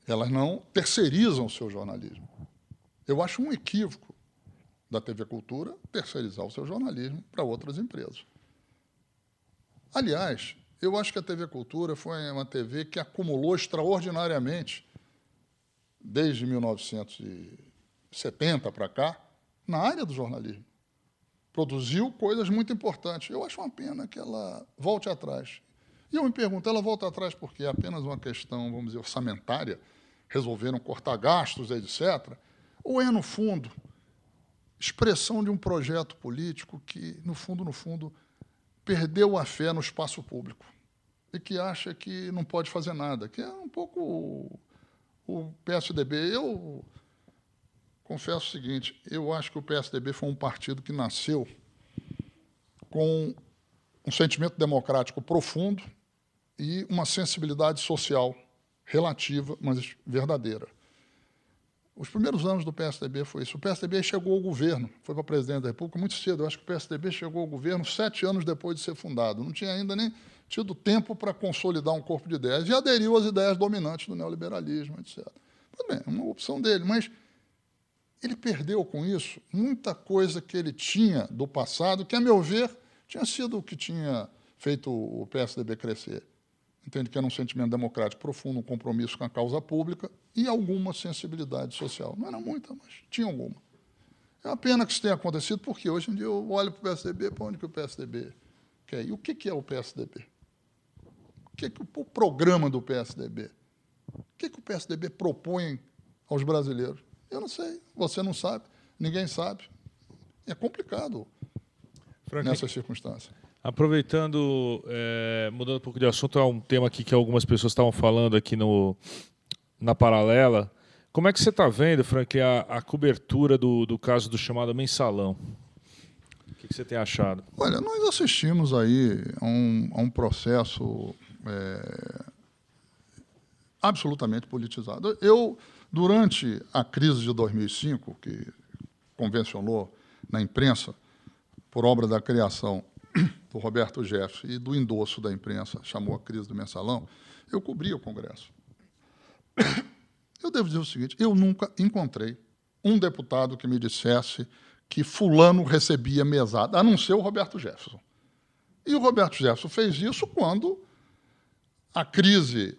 [SPEAKER 2] Elas não terceirizam o seu jornalismo. Eu acho um equívoco da TV Cultura terceirizar o seu jornalismo para outras empresas. Aliás, eu acho que a TV Cultura foi uma TV que acumulou extraordinariamente, desde 1970 para cá, na área do jornalismo produziu coisas muito importantes. Eu acho uma pena que ela volte atrás. E eu me pergunto, ela volta atrás porque é apenas uma questão, vamos dizer, orçamentária, resolveram cortar gastos, etc., ou é, no fundo, expressão de um projeto político que, no fundo, no fundo, perdeu a fé no espaço público e que acha que não pode fazer nada, que é um pouco o PSDB. Eu confesso o seguinte: eu acho que o PSDB foi um partido que nasceu com um sentimento democrático profundo e uma sensibilidade social relativa, mas verdadeira. Os primeiros anos do PSDB foi isso. O PSDB chegou ao governo, foi para presidente da República muito cedo. Eu acho que o PSDB chegou ao governo sete anos depois de ser fundado. Não tinha ainda nem tido tempo para consolidar um corpo de ideias e aderiu às ideias dominantes do neoliberalismo, etc. Tudo bem, é uma opção dele, mas ele perdeu com isso muita coisa que ele tinha do passado, que, a meu ver, tinha sido o que tinha feito o PSDB crescer. Entende que era um sentimento democrático profundo, um compromisso com a causa pública e alguma sensibilidade social. Não era muita, mas tinha alguma. É uma pena que isso tenha acontecido, porque hoje em dia eu olho para o PSDB, para onde que o PSDB quer? E o que, que é o PSDB? O que, que o programa do PSDB? O que, que o PSDB propõe aos brasileiros? Eu não sei, você não sabe, ninguém sabe. É complicado Frank, nessas circunstâncias.
[SPEAKER 1] Aproveitando, é, mudando um pouco de assunto, é um tema aqui que algumas pessoas estavam falando aqui no, na paralela. Como é que você está vendo, Frank, a, a cobertura do, do caso do chamado mensalão? O que, que você tem achado?
[SPEAKER 2] Olha, nós assistimos aí a um, a um processo é, absolutamente politizado. Eu Durante a crise de 2005, que convencionou na imprensa, por obra da criação do Roberto Jeff e do endosso da imprensa, chamou a crise do mensalão, eu cobria o Congresso. Eu devo dizer o seguinte: eu nunca encontrei um deputado que me dissesse que Fulano recebia mesada, a não ser o Roberto Jefferson. E o Roberto Jefferson fez isso quando a crise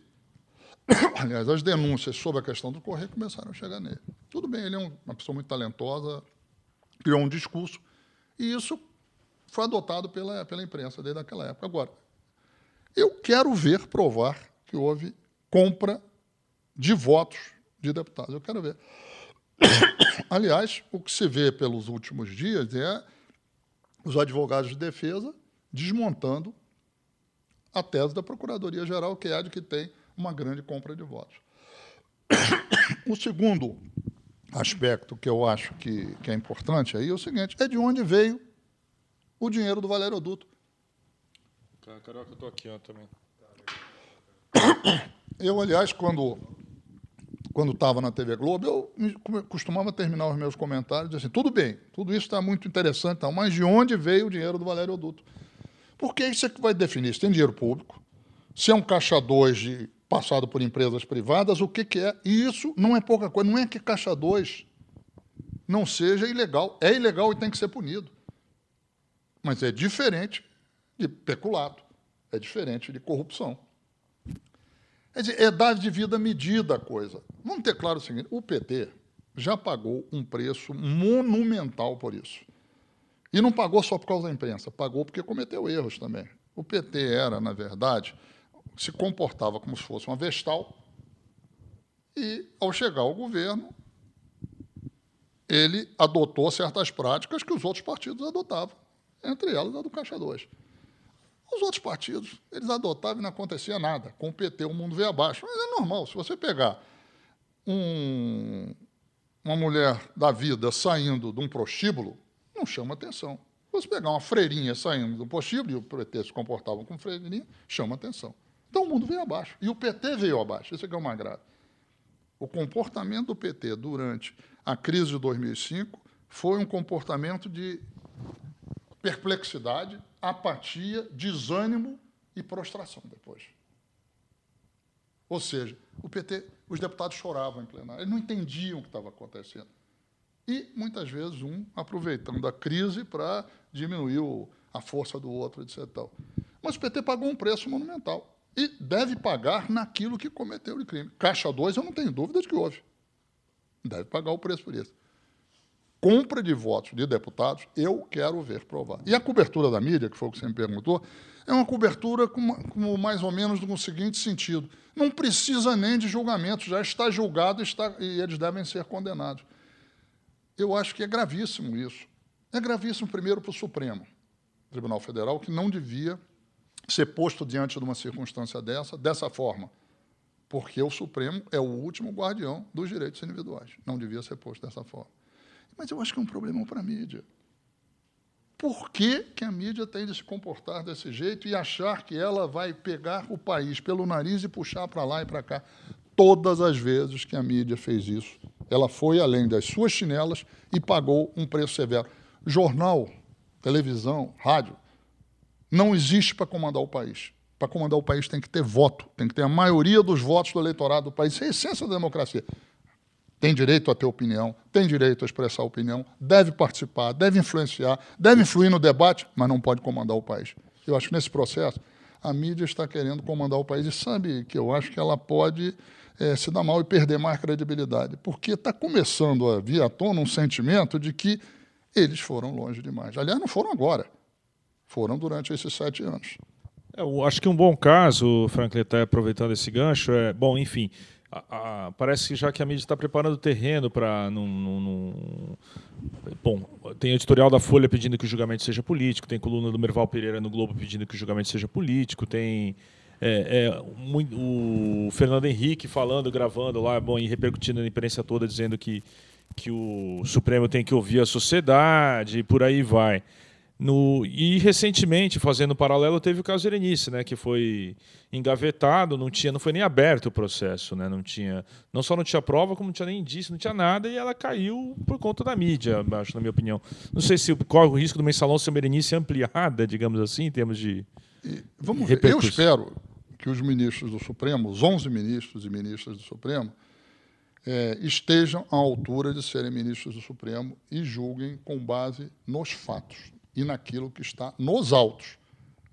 [SPEAKER 2] aliás, as denúncias sobre a questão do Correio começaram a chegar nele. Tudo bem, ele é uma pessoa muito talentosa, criou um discurso, e isso foi adotado pela, pela imprensa desde aquela época. Agora, eu quero ver provar que houve compra de votos de deputados. Eu quero ver. Aliás, o que se vê pelos últimos dias é os advogados de defesa desmontando a tese da Procuradoria-Geral, que é a de que tem uma grande compra de votos. O segundo aspecto que eu acho que, que é importante aí é o seguinte: é de onde veio o dinheiro do Valério Duto.
[SPEAKER 1] Caraca, eu estou aqui ó, também.
[SPEAKER 2] Eu, aliás, quando quando estava na TV Globo, eu costumava terminar os meus comentários dizendo assim, tudo bem, tudo isso está muito interessante, mas de onde veio o dinheiro do Valério Oduto? Porque isso é que vai definir se tem dinheiro público, se é um caixa 2 de passado por empresas privadas, o que, que é? E isso não é pouca coisa, não é que Caixa 2 não seja ilegal. É ilegal e tem que ser punido. Mas é diferente de peculato, é diferente de corrupção. É, dizer, de vida medida a coisa. Vamos ter claro o seguinte: o PT já pagou um preço monumental por isso. E não pagou só por causa da imprensa, pagou porque cometeu erros também. O PT era, na verdade, se comportava como se fosse uma vestal, e, ao chegar ao governo, ele adotou certas práticas que os outros partidos adotavam, entre elas a do Caixa 2. Os outros partidos, eles adotavam e não acontecia nada. Com o PT, o mundo veio abaixo. Mas é normal, se você pegar um, uma mulher da vida saindo de um prostíbulo, não chama atenção. Se você pegar uma freirinha saindo de um prostíbulo, e o PT se comportava como freirinha, chama atenção. Então o mundo veio abaixo. E o PT veio abaixo. Isso é o mais é uma grave. O comportamento do PT durante a crise de 2005 foi um comportamento de perplexidade, apatia, desânimo e prostração depois. Ou seja, o PT, os deputados choravam em plenário, eles não entendiam o que estava acontecendo. E, muitas vezes, um aproveitando a crise para diminuir a força do outro, etc. Mas o PT pagou um preço monumental e deve pagar naquilo que cometeu de crime. Caixa 2, eu não tenho dúvida de que houve. Deve pagar o preço por isso. Compra de votos de deputados, eu quero ver provado E a cobertura da mídia, que foi o que você me perguntou, é uma cobertura com, com mais ou menos no seguinte sentido: não precisa nem de julgamento, já está julgado está, e eles devem ser condenados. Eu acho que é gravíssimo isso. É gravíssimo, primeiro, para o Supremo Tribunal Federal, que não devia ser posto diante de uma circunstância dessa, dessa forma? Porque o Supremo é o último guardião dos direitos individuais. Não devia ser posto dessa forma. Mas eu acho que é um problema para a mídia. Por que, que a mídia tem de se comportar desse jeito e achar que ela vai pegar o país pelo nariz e puxar para lá e para cá? Todas as vezes que a mídia fez isso, ela foi além das suas chinelas e pagou um preço severo. Jornal, televisão, rádio, não existe para comandar o país. Para comandar o país tem que ter voto, tem que ter a maioria dos votos do eleitorado do país. Isso é a essência da democracia. Tem direito a ter opinião, tem direito a expressar opinião, deve participar, deve influenciar, deve influir no debate, mas não pode comandar o país. Eu acho que nesse processo a mídia está querendo comandar o país e sabe que eu acho que ela pode é, se dar mal e perder mais credibilidade, porque está começando a vir à tona um sentimento de que eles foram longe demais. Aliás, não foram agora. Foram durante esses sete anos.
[SPEAKER 1] É, eu acho que um bom caso, Franklin, até tá aproveitando esse gancho, é. Bom, enfim, a, a, parece que já que a mídia está preparando o terreno para. Bom, tem editorial da Folha pedindo que o julgamento seja político, tem coluna do Merval Pereira no Globo pedindo que o julgamento seja político, tem. É, é, o Fernando Henrique falando, gravando lá, bom, e repercutindo na imprensa toda, dizendo que, que o Supremo tem que ouvir a sociedade e por aí vai. No, e recentemente, fazendo paralelo, teve o caso Erenice, né, que foi engavetado, não tinha, não foi nem aberto o processo, né, não tinha, não só não tinha prova, como não tinha nem indício, não tinha nada, e ela caiu por conta da mídia, acho, na minha opinião. Não sei se corre é o risco do mensalão ser uma Erenice ampliada,
[SPEAKER 2] digamos assim, em termos de. E, vamos ver. Eu espero que os ministros do Supremo, os 11 ministros e ministras do Supremo, é, estejam à altura de serem ministros do Supremo e julguem com base nos fatos, e naquilo que está nos autos.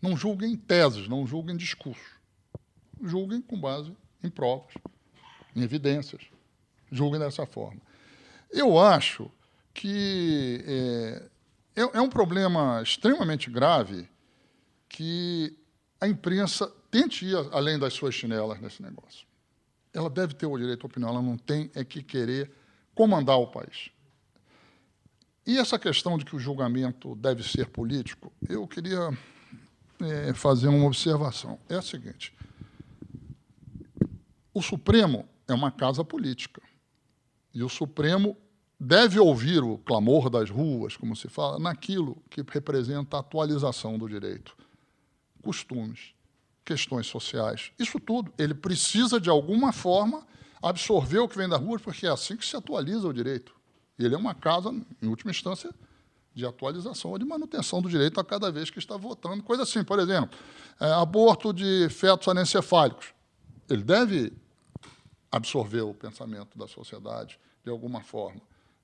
[SPEAKER 2] Não julguem teses, não julguem discursos. Julguem com base em provas, em evidências. Julguem dessa forma. Eu acho que eh, é, é, um problema extremamente grave que a imprensa tente ir além das suas chinelas nesse negócio. Ela deve ter o direito à opinião, ela não tem é que querer comandar o país. E essa questão de que o julgamento deve ser político, eu queria é, fazer uma observação. É a seguinte: o Supremo é uma casa política. E o Supremo deve ouvir o clamor das ruas, como se fala, naquilo que representa a atualização do direito, costumes, questões sociais. Isso tudo, ele precisa de alguma forma absorver o que vem da rua, porque é assim que se atualiza o direito. Ele é uma casa, em última instância, de atualização ou de manutenção do direito a cada vez que está votando. Coisa assim, por exemplo, é, aborto de fetos anencefálicos. Ele deve absorver o pensamento da sociedade de alguma forma.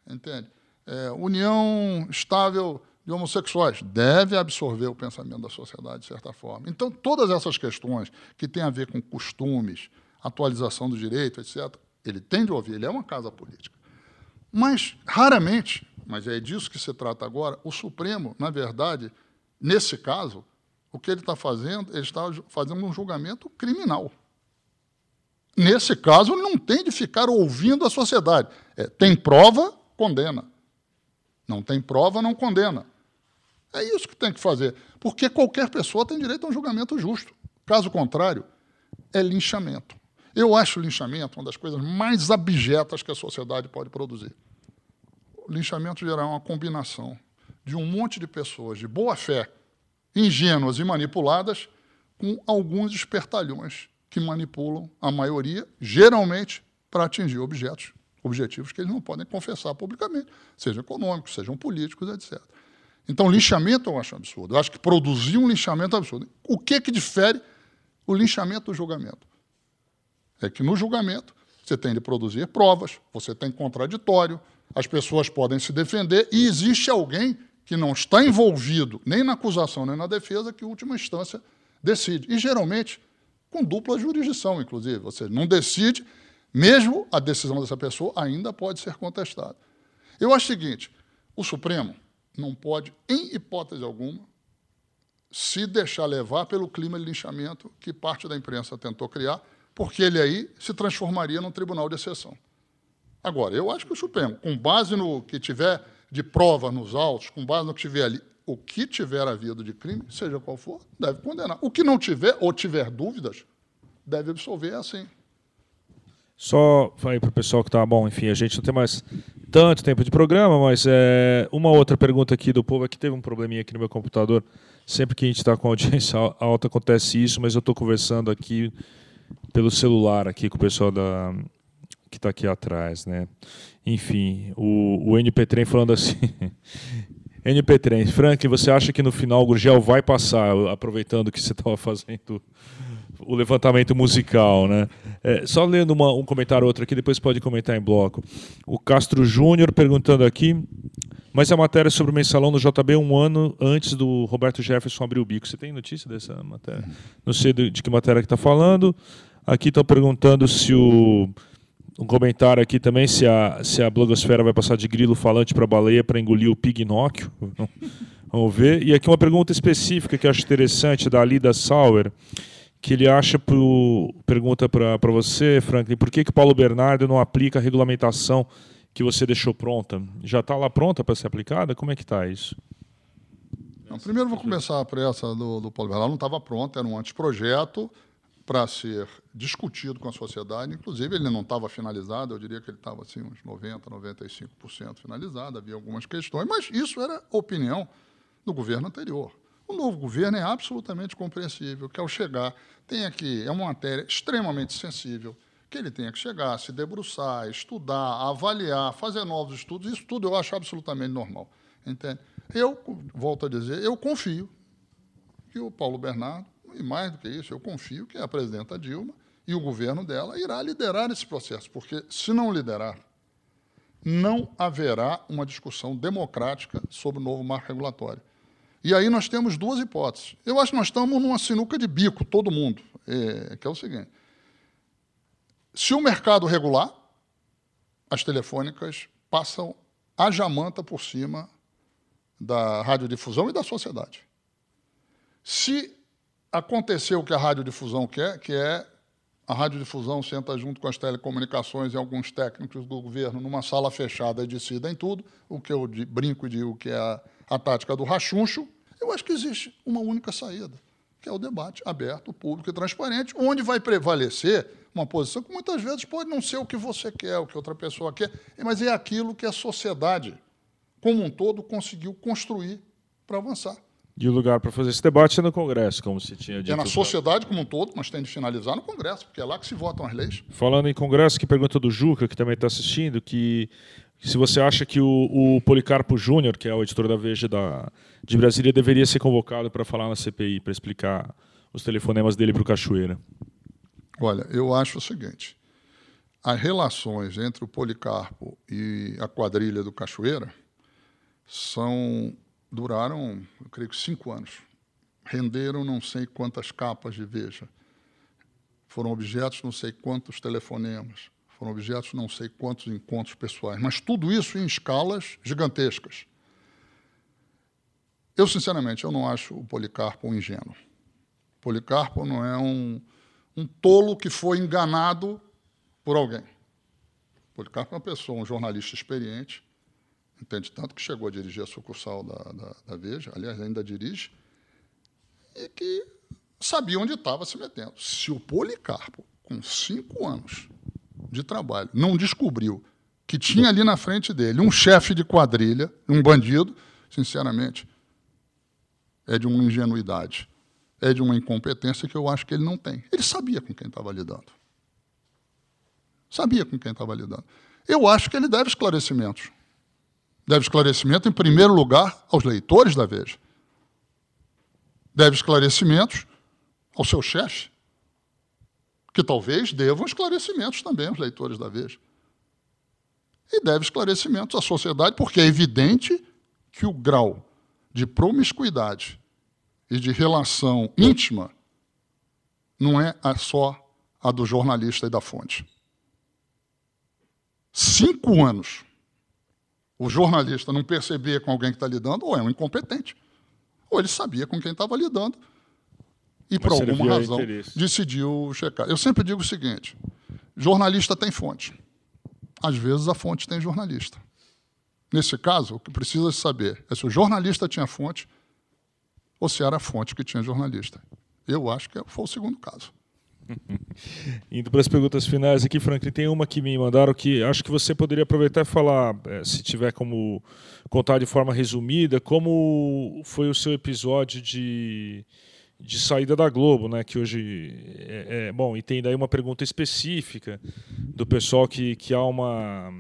[SPEAKER 2] Entende? É, união estável de homossexuais deve absorver o pensamento da sociedade de certa forma. Então, todas essas questões que têm a ver com costumes, atualização do direito, etc., ele tem de ouvir, ele é uma casa política. Mas, raramente, mas é disso que se trata agora, o Supremo, na verdade, nesse caso, o que ele está fazendo? Ele está fazendo um julgamento criminal. Nesse caso, ele não tem de ficar ouvindo a sociedade. É, tem prova, condena. Não tem prova, não condena. É isso que tem que fazer. Porque qualquer pessoa tem direito a um julgamento justo. Caso contrário, é linchamento. Eu acho o linchamento uma das coisas mais abjetas que a sociedade pode produzir linchamento geral é uma combinação de um monte de pessoas de boa fé, ingênuas e manipuladas, com alguns espertalhões que manipulam a maioria, geralmente para atingir objetos, objetivos que eles não podem confessar publicamente, sejam econômicos, sejam políticos, etc. Então, linchamento eu é acho absurdo. Eu acho que produzir um linchamento é absurdo. O que que difere o linchamento do julgamento? É que no julgamento você tem de produzir provas, você tem contraditório, as pessoas podem se defender e existe alguém que não está envolvido nem na acusação nem na defesa que, em última instância, decide. E geralmente com dupla jurisdição, inclusive. Você não decide, mesmo a decisão dessa pessoa ainda pode ser contestada. Eu acho o seguinte: o Supremo não pode, em hipótese alguma, se deixar levar pelo clima de linchamento que parte da imprensa tentou criar, porque ele aí se transformaria num tribunal de exceção. Agora, eu acho que o Supremo, com base no que tiver de prova nos autos, com base no que tiver ali, o que tiver havido de crime, seja qual for, deve condenar. O que não tiver ou tiver dúvidas, deve absolver é assim.
[SPEAKER 1] Só aí para o pessoal que está bom, enfim, a gente não tem mais tanto tempo de programa, mas é, uma outra pergunta aqui do povo é que teve um probleminha aqui no meu computador. Sempre que a gente está com audiência alta acontece isso, mas eu estou conversando aqui pelo celular aqui com o pessoal da, que está aqui atrás, né? Enfim, o, o np Trem falando assim. np Trem, Frank, você acha que no final o Gurgel vai passar, aproveitando que você estava fazendo o levantamento musical, né? É, só lendo uma, um comentário outro aqui, depois pode comentar em bloco. O Castro Júnior perguntando aqui, mas a é matéria sobre o mensalão no JB um ano antes do Roberto Jefferson abrir o bico. Você tem notícia dessa matéria? Não sei de que matéria que está falando. Aqui estão perguntando se o um comentário aqui também se a, se a blogosfera vai passar de grilo falante para baleia para engolir o pignóquio. Vamos ver. E aqui uma pergunta específica que eu acho interessante da Alida Sauer, que ele acha pro, pergunta para você, Franklin, por que, que Paulo Bernardo não aplica a regulamentação que você deixou pronta? Já está lá pronta para ser aplicada? Como é que está isso?
[SPEAKER 2] Não, primeiro vou começar por essa do, do Paulo Bernardo. Ela não estava pronta, era um anteprojeto. projeto para ser discutido com a sociedade. Inclusive, ele não estava finalizado, eu diria que ele estava assim, uns 90%, 95% finalizado, havia algumas questões, mas isso era opinião do governo anterior. O novo governo é absolutamente compreensível que, ao chegar, tenha que. É uma matéria extremamente sensível, que ele tenha que chegar, se debruçar, estudar, avaliar, fazer novos estudos, isso tudo eu acho absolutamente normal. Entende? Eu, volto a dizer, eu confio que o Paulo Bernardo e mais do que isso, eu confio que a presidenta Dilma e o governo dela irá liderar esse processo, porque se não liderar, não haverá uma discussão democrática sobre o novo marco regulatório. E aí nós temos duas hipóteses. Eu acho que nós estamos numa sinuca de bico, todo mundo, é, que é o seguinte: se o mercado regular, as telefônicas passam a jamanta por cima da radiodifusão e da sociedade. Se aconteceu o que a radiodifusão quer, que é a radiodifusão senta junto com as telecomunicações e alguns técnicos do governo numa sala fechada e decida em tudo, o que eu brinco e digo que é a, a tática do rachuncho. Eu acho que existe uma única saída, que é o debate aberto, público e transparente, onde vai prevalecer uma posição que muitas vezes pode não ser o que você quer, o que outra pessoa quer, mas é aquilo que a sociedade como um todo conseguiu construir para avançar.
[SPEAKER 1] E o lugar para fazer esse debate é no Congresso, como se tinha dito. É na
[SPEAKER 2] sociedade como um todo, mas tem de finalizar no Congresso, porque é lá que se votam as leis.
[SPEAKER 1] Falando em Congresso, que pergunta do Juca, que também está assistindo, que se você acha que o, o Policarpo Júnior, que é o editor da Veja da, de Brasília, deveria ser convocado para falar na CPI, para explicar os telefonemas dele para o Cachoeira. Olha, eu acho
[SPEAKER 2] o seguinte: as relações entre o Policarpo e a quadrilha do Cachoeira são duraram, eu creio que cinco anos. Renderam não sei quantas capas de Veja. Foram objetos não sei quantos telefonemas. Foram objetos não sei quantos encontros pessoais. Mas tudo isso em escalas gigantescas. Eu, sinceramente, eu não acho o Policarpo um ingênuo. O Policarpo não é um, um tolo que foi enganado por alguém. O Policarpo é uma pessoa, um jornalista experiente, Entende? Tanto que chegou a dirigir a sucursal da, da, da Veja, aliás, ainda dirige, e que sabia onde estava se metendo. Se o Policarpo, com cinco anos de trabalho, não descobriu que tinha ali na frente dele um chefe de quadrilha, um bandido, sinceramente, é de uma ingenuidade, é de uma incompetência que eu acho que ele não tem. Ele sabia com quem estava lidando. Sabia com quem estava lidando. Eu acho que ele deve esclarecimentos. Deve esclarecimento, em primeiro lugar, aos leitores da Veja. Deve esclarecimentos ao seu chefe, que talvez devam esclarecimentos também aos leitores da Veja. E deve esclarecimentos à sociedade, porque é evidente que o grau de promiscuidade e de relação íntima não é só a do jornalista e da fonte. Cinco anos o jornalista não percebia com alguém que está lidando, ou é um incompetente, ou ele sabia com quem estava lidando e, Mas por alguma razão, decidiu checar. Eu sempre digo o seguinte: jornalista tem fonte. Às vezes a fonte tem jornalista. Nesse caso, o que precisa saber é se o jornalista tinha fonte ou se era a fonte que tinha jornalista. Eu acho que foi o segundo caso. Indo para
[SPEAKER 1] as perguntas finais aqui, Franklin, tem uma que me mandaram que acho que você poderia aproveitar e falar, eh, se tiver como contar de forma resumida, como foi o seu episódio de, de saída da Globo, né? Que hoje é, é bom. E tem daí uma pergunta específica do pessoal que, que há uma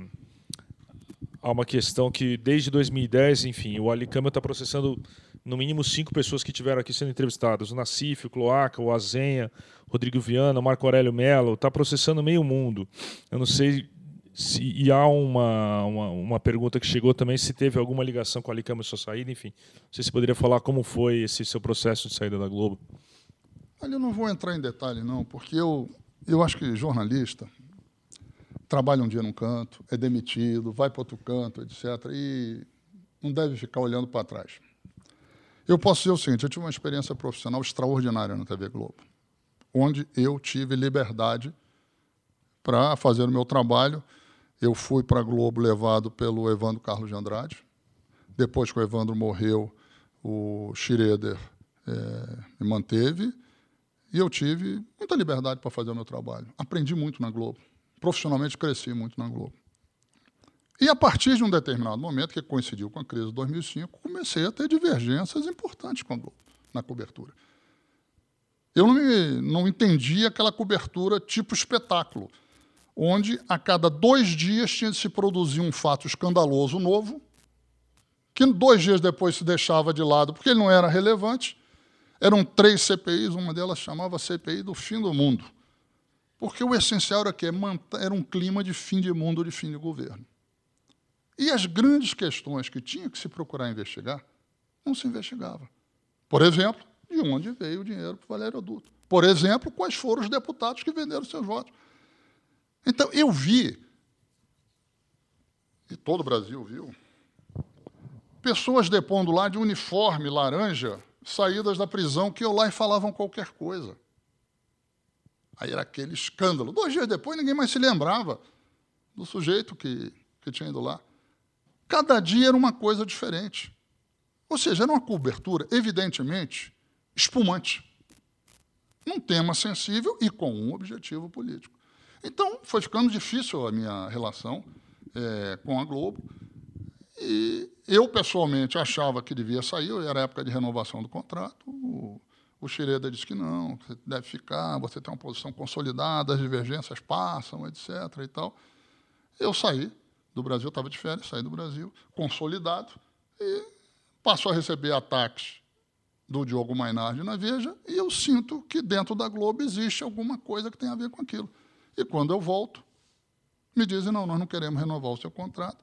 [SPEAKER 1] há uma questão que desde 2010, enfim, o Alicama está processando no mínimo cinco pessoas que tiveram aqui sendo entrevistadas: o Nacif, o Cloaca, o Azenha, Rodrigo Viana, o Marco Aurélio Mello, está processando meio mundo. Eu não sei se. E há uma, uma, uma, pergunta que chegou também: se teve alguma ligação com a Alicama e sua saída, enfim. Não sei se poderia falar como foi esse seu processo de saída da Globo.
[SPEAKER 2] Olha, eu não vou entrar em detalhe, não, porque eu, eu acho que jornalista trabalha um dia num canto, é demitido, vai para outro canto, etc. E não deve ficar olhando para trás. Eu posso dizer o seguinte: eu tive uma experiência profissional extraordinária na TV Globo, onde eu tive liberdade para fazer o meu trabalho. Eu fui para a Globo levado pelo Evandro Carlos de Andrade. Depois que o Evandro morreu, o Schroeder é, eh, me manteve. E eu tive muita liberdade para fazer o meu trabalho. Aprendi muito na Globo. Profissionalmente, cresci muito na Globo. E a partir de um determinado momento, que coincidiu com a crise de 2005, comecei a ter divergências importantes com a Globo na cobertura. Eu não, me, não entendia aquela cobertura tipo espetáculo, onde a cada dois dias tinha de se produzir um fato escandaloso novo, que dois dias depois se deixava de lado porque ele não era relevante. Eram três CPIs, uma delas chamava CPI do fim do mundo. Porque o essencial era que era um clima de fim de mundo, de fim de governo. E as grandes questões que tinha que se procurar investigar, não se investigava. Por exemplo, de onde veio o dinheiro para o Valério Dutra. Por exemplo, quais foram os deputados que venderam seus votos. Então, eu vi, e todo o Brasil viu, pessoas depondo lá de uniforme laranja, saídas da prisão, que eu lá e falavam qualquer coisa. Aí era aquele escândalo. Dois dias depois, ninguém mais se lembrava do sujeito que, que tinha ido lá. Cada dia era uma coisa diferente. Ou seja, era uma cobertura, evidentemente, espumante. um tema sensível e com um objetivo político. Então, foi ficando difícil a minha relação é, com a Globo. E eu, pessoalmente, achava que devia sair, era época de renovação do contrato. O, Xereda disse que não, que você deve ficar, você tem uma posição consolidada, as divergências passam, etc. E tal. Eu saí, do Brasil, estava de férias, saí do Brasil, consolidado, e passou a receber ataques do Diogo Mainardi na Veja, e eu sinto que dentro da Globo existe alguma coisa que tem a ver com aquilo. E quando eu volto, me dizem, não, nós não queremos renovar o seu contrato,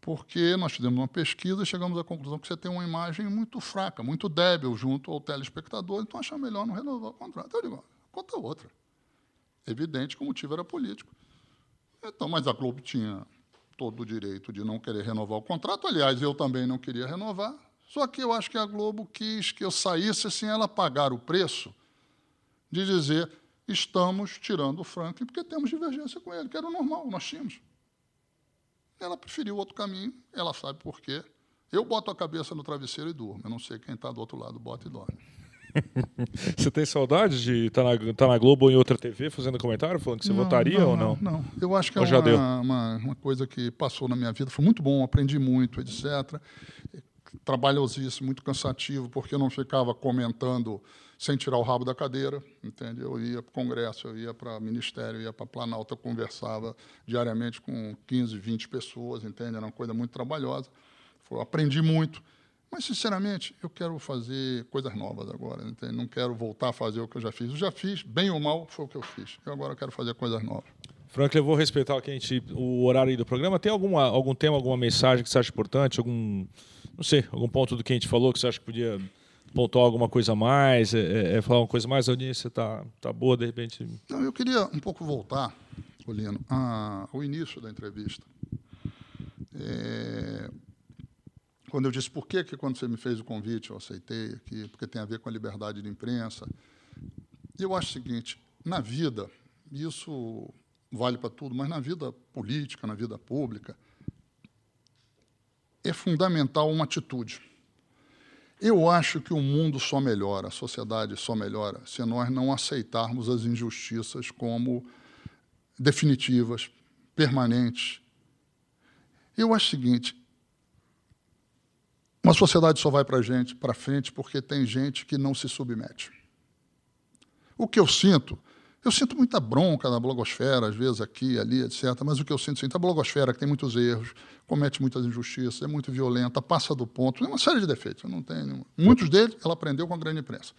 [SPEAKER 2] porque nós fizemos uma pesquisa e chegamos à conclusão que você tem uma imagem muito fraca, muito débil junto ao telespectador, então acha melhor não renovar o contrato. Eu digo, conta outra. Evidente que o motivo era político. Então, mas a Globo tinha todo o direito de não querer renovar o contrato. Aliás, eu também não queria renovar. Só que eu acho que a Globo quis que eu saísse sem ela pagar o preço de dizer estamos tirando o Franklin porque temos divergência com ele, que era o normal, nós tínhamos. Ela preferiu outro caminho, ela sabe por quê. Eu boto a cabeça no travesseiro e durmo. Eu não sei quem está do outro lado bota e dorme.
[SPEAKER 1] Você tem saudade de estar tá na, estar tá na, Globo ou em outra TV fazendo comentário, falando que você não, votaria não, ou não? não? eu acho que ou é uma,
[SPEAKER 2] uma, uma, coisa que passou na minha vida. Foi muito bom, aprendi muito, etc. Trabalhosíssimo, muito cansativo, porque eu não ficava comentando sem tirar o rabo da cadeira, entende? Eu ia para o Congresso, eu ia para o Ministério, eu ia para Planalto, eu conversava diariamente com 15, 20 pessoas, entende? Era uma coisa muito trabalhosa. Foi, aprendi muito mas, sinceramente, eu quero fazer coisas novas agora. Entende? Não quero voltar a fazer o que eu já fiz. Eu já fiz, bem ou mal, foi o que eu fiz. Eu agora quero fazer coisas novas.
[SPEAKER 1] Franklin, eu vou respeitar o, que a gente, o horário do programa. Tem alguma, algum tema, alguma mensagem que você acha importante? Algum, não sei, algum ponto do que a gente falou que você acha que podia pontuar alguma coisa a mais? É, é, é, falar uma coisa mais? A audiência está tá boa, de repente?
[SPEAKER 2] Não, eu queria um pouco voltar, Olino, ao início da entrevista. É, quando eu disse por que, que quando você me fez o convite eu aceitei aqui, porque tem a ver com a liberdade de imprensa. Eu acho o seguinte, na vida, isso vale para tudo, mas na vida política, na vida pública, é fundamental uma atitude. Eu acho que o mundo só melhora, a sociedade só melhora, se nós não aceitarmos as injustiças como definitivas, permanentes. Eu acho o seguinte: uma sociedade só vai para gente, para frente, porque tem gente que não se submete. O que eu sinto, eu sinto muita bronca na blogosfera, às vezes aqui, ali, etc. Mas o que eu sinto, sinto a blogosfera que tem muitos erros, comete muitas injustiças, é muito violenta, passa do ponto, tem uma série de defeitos. Não tenho Muitos deles ela aprendeu com a grande imprensa,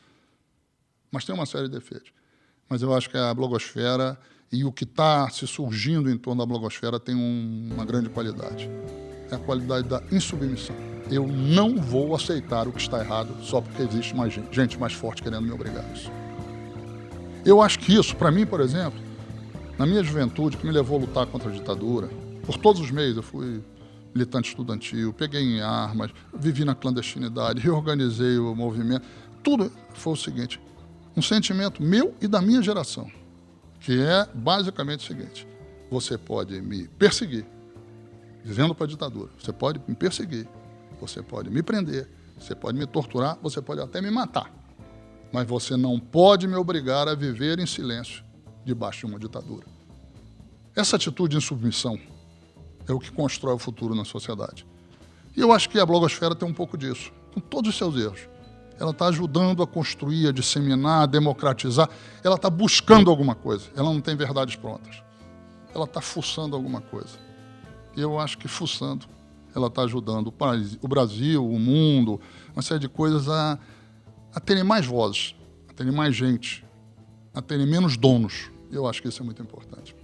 [SPEAKER 2] mas tem uma série de defeitos. Mas eu acho que a blogosfera e o que está se surgindo em torno da blogosfera tem um, uma grande qualidade. É a qualidade da insubmissão. Eu não vou aceitar o que está errado só porque existe mais gente, gente mais forte querendo me obrigar a isso. Eu acho que isso, para mim, por exemplo, na minha juventude, que me levou a lutar contra a ditadura, por todos os meios eu fui militante estudantil, peguei em armas, vivi na clandestinidade, reorganizei o movimento. Tudo foi o seguinte: um sentimento meu e da minha geração que é basicamente o seguinte: você pode me perseguir, dizendo para a ditadura, você pode me perseguir, você pode me prender, você pode me torturar, você pode até me matar, mas você não pode me obrigar a viver em silêncio debaixo de uma ditadura. Essa atitude de submissão é o que constrói o futuro na sociedade. E eu acho que a blogosfera tem um pouco disso, com todos os seus erros ela está ajudando a construir, a disseminar, a democratizar. Ela está buscando alguma coisa. Ela não tem verdades prontas. Ela está fuçando alguma coisa. E eu acho que fuçando, ela está ajudando o Brasil, o mundo, uma série de coisas a, a terem mais vozes, a terem mais gente, a terem menos donos. Eu acho que isso é muito importante.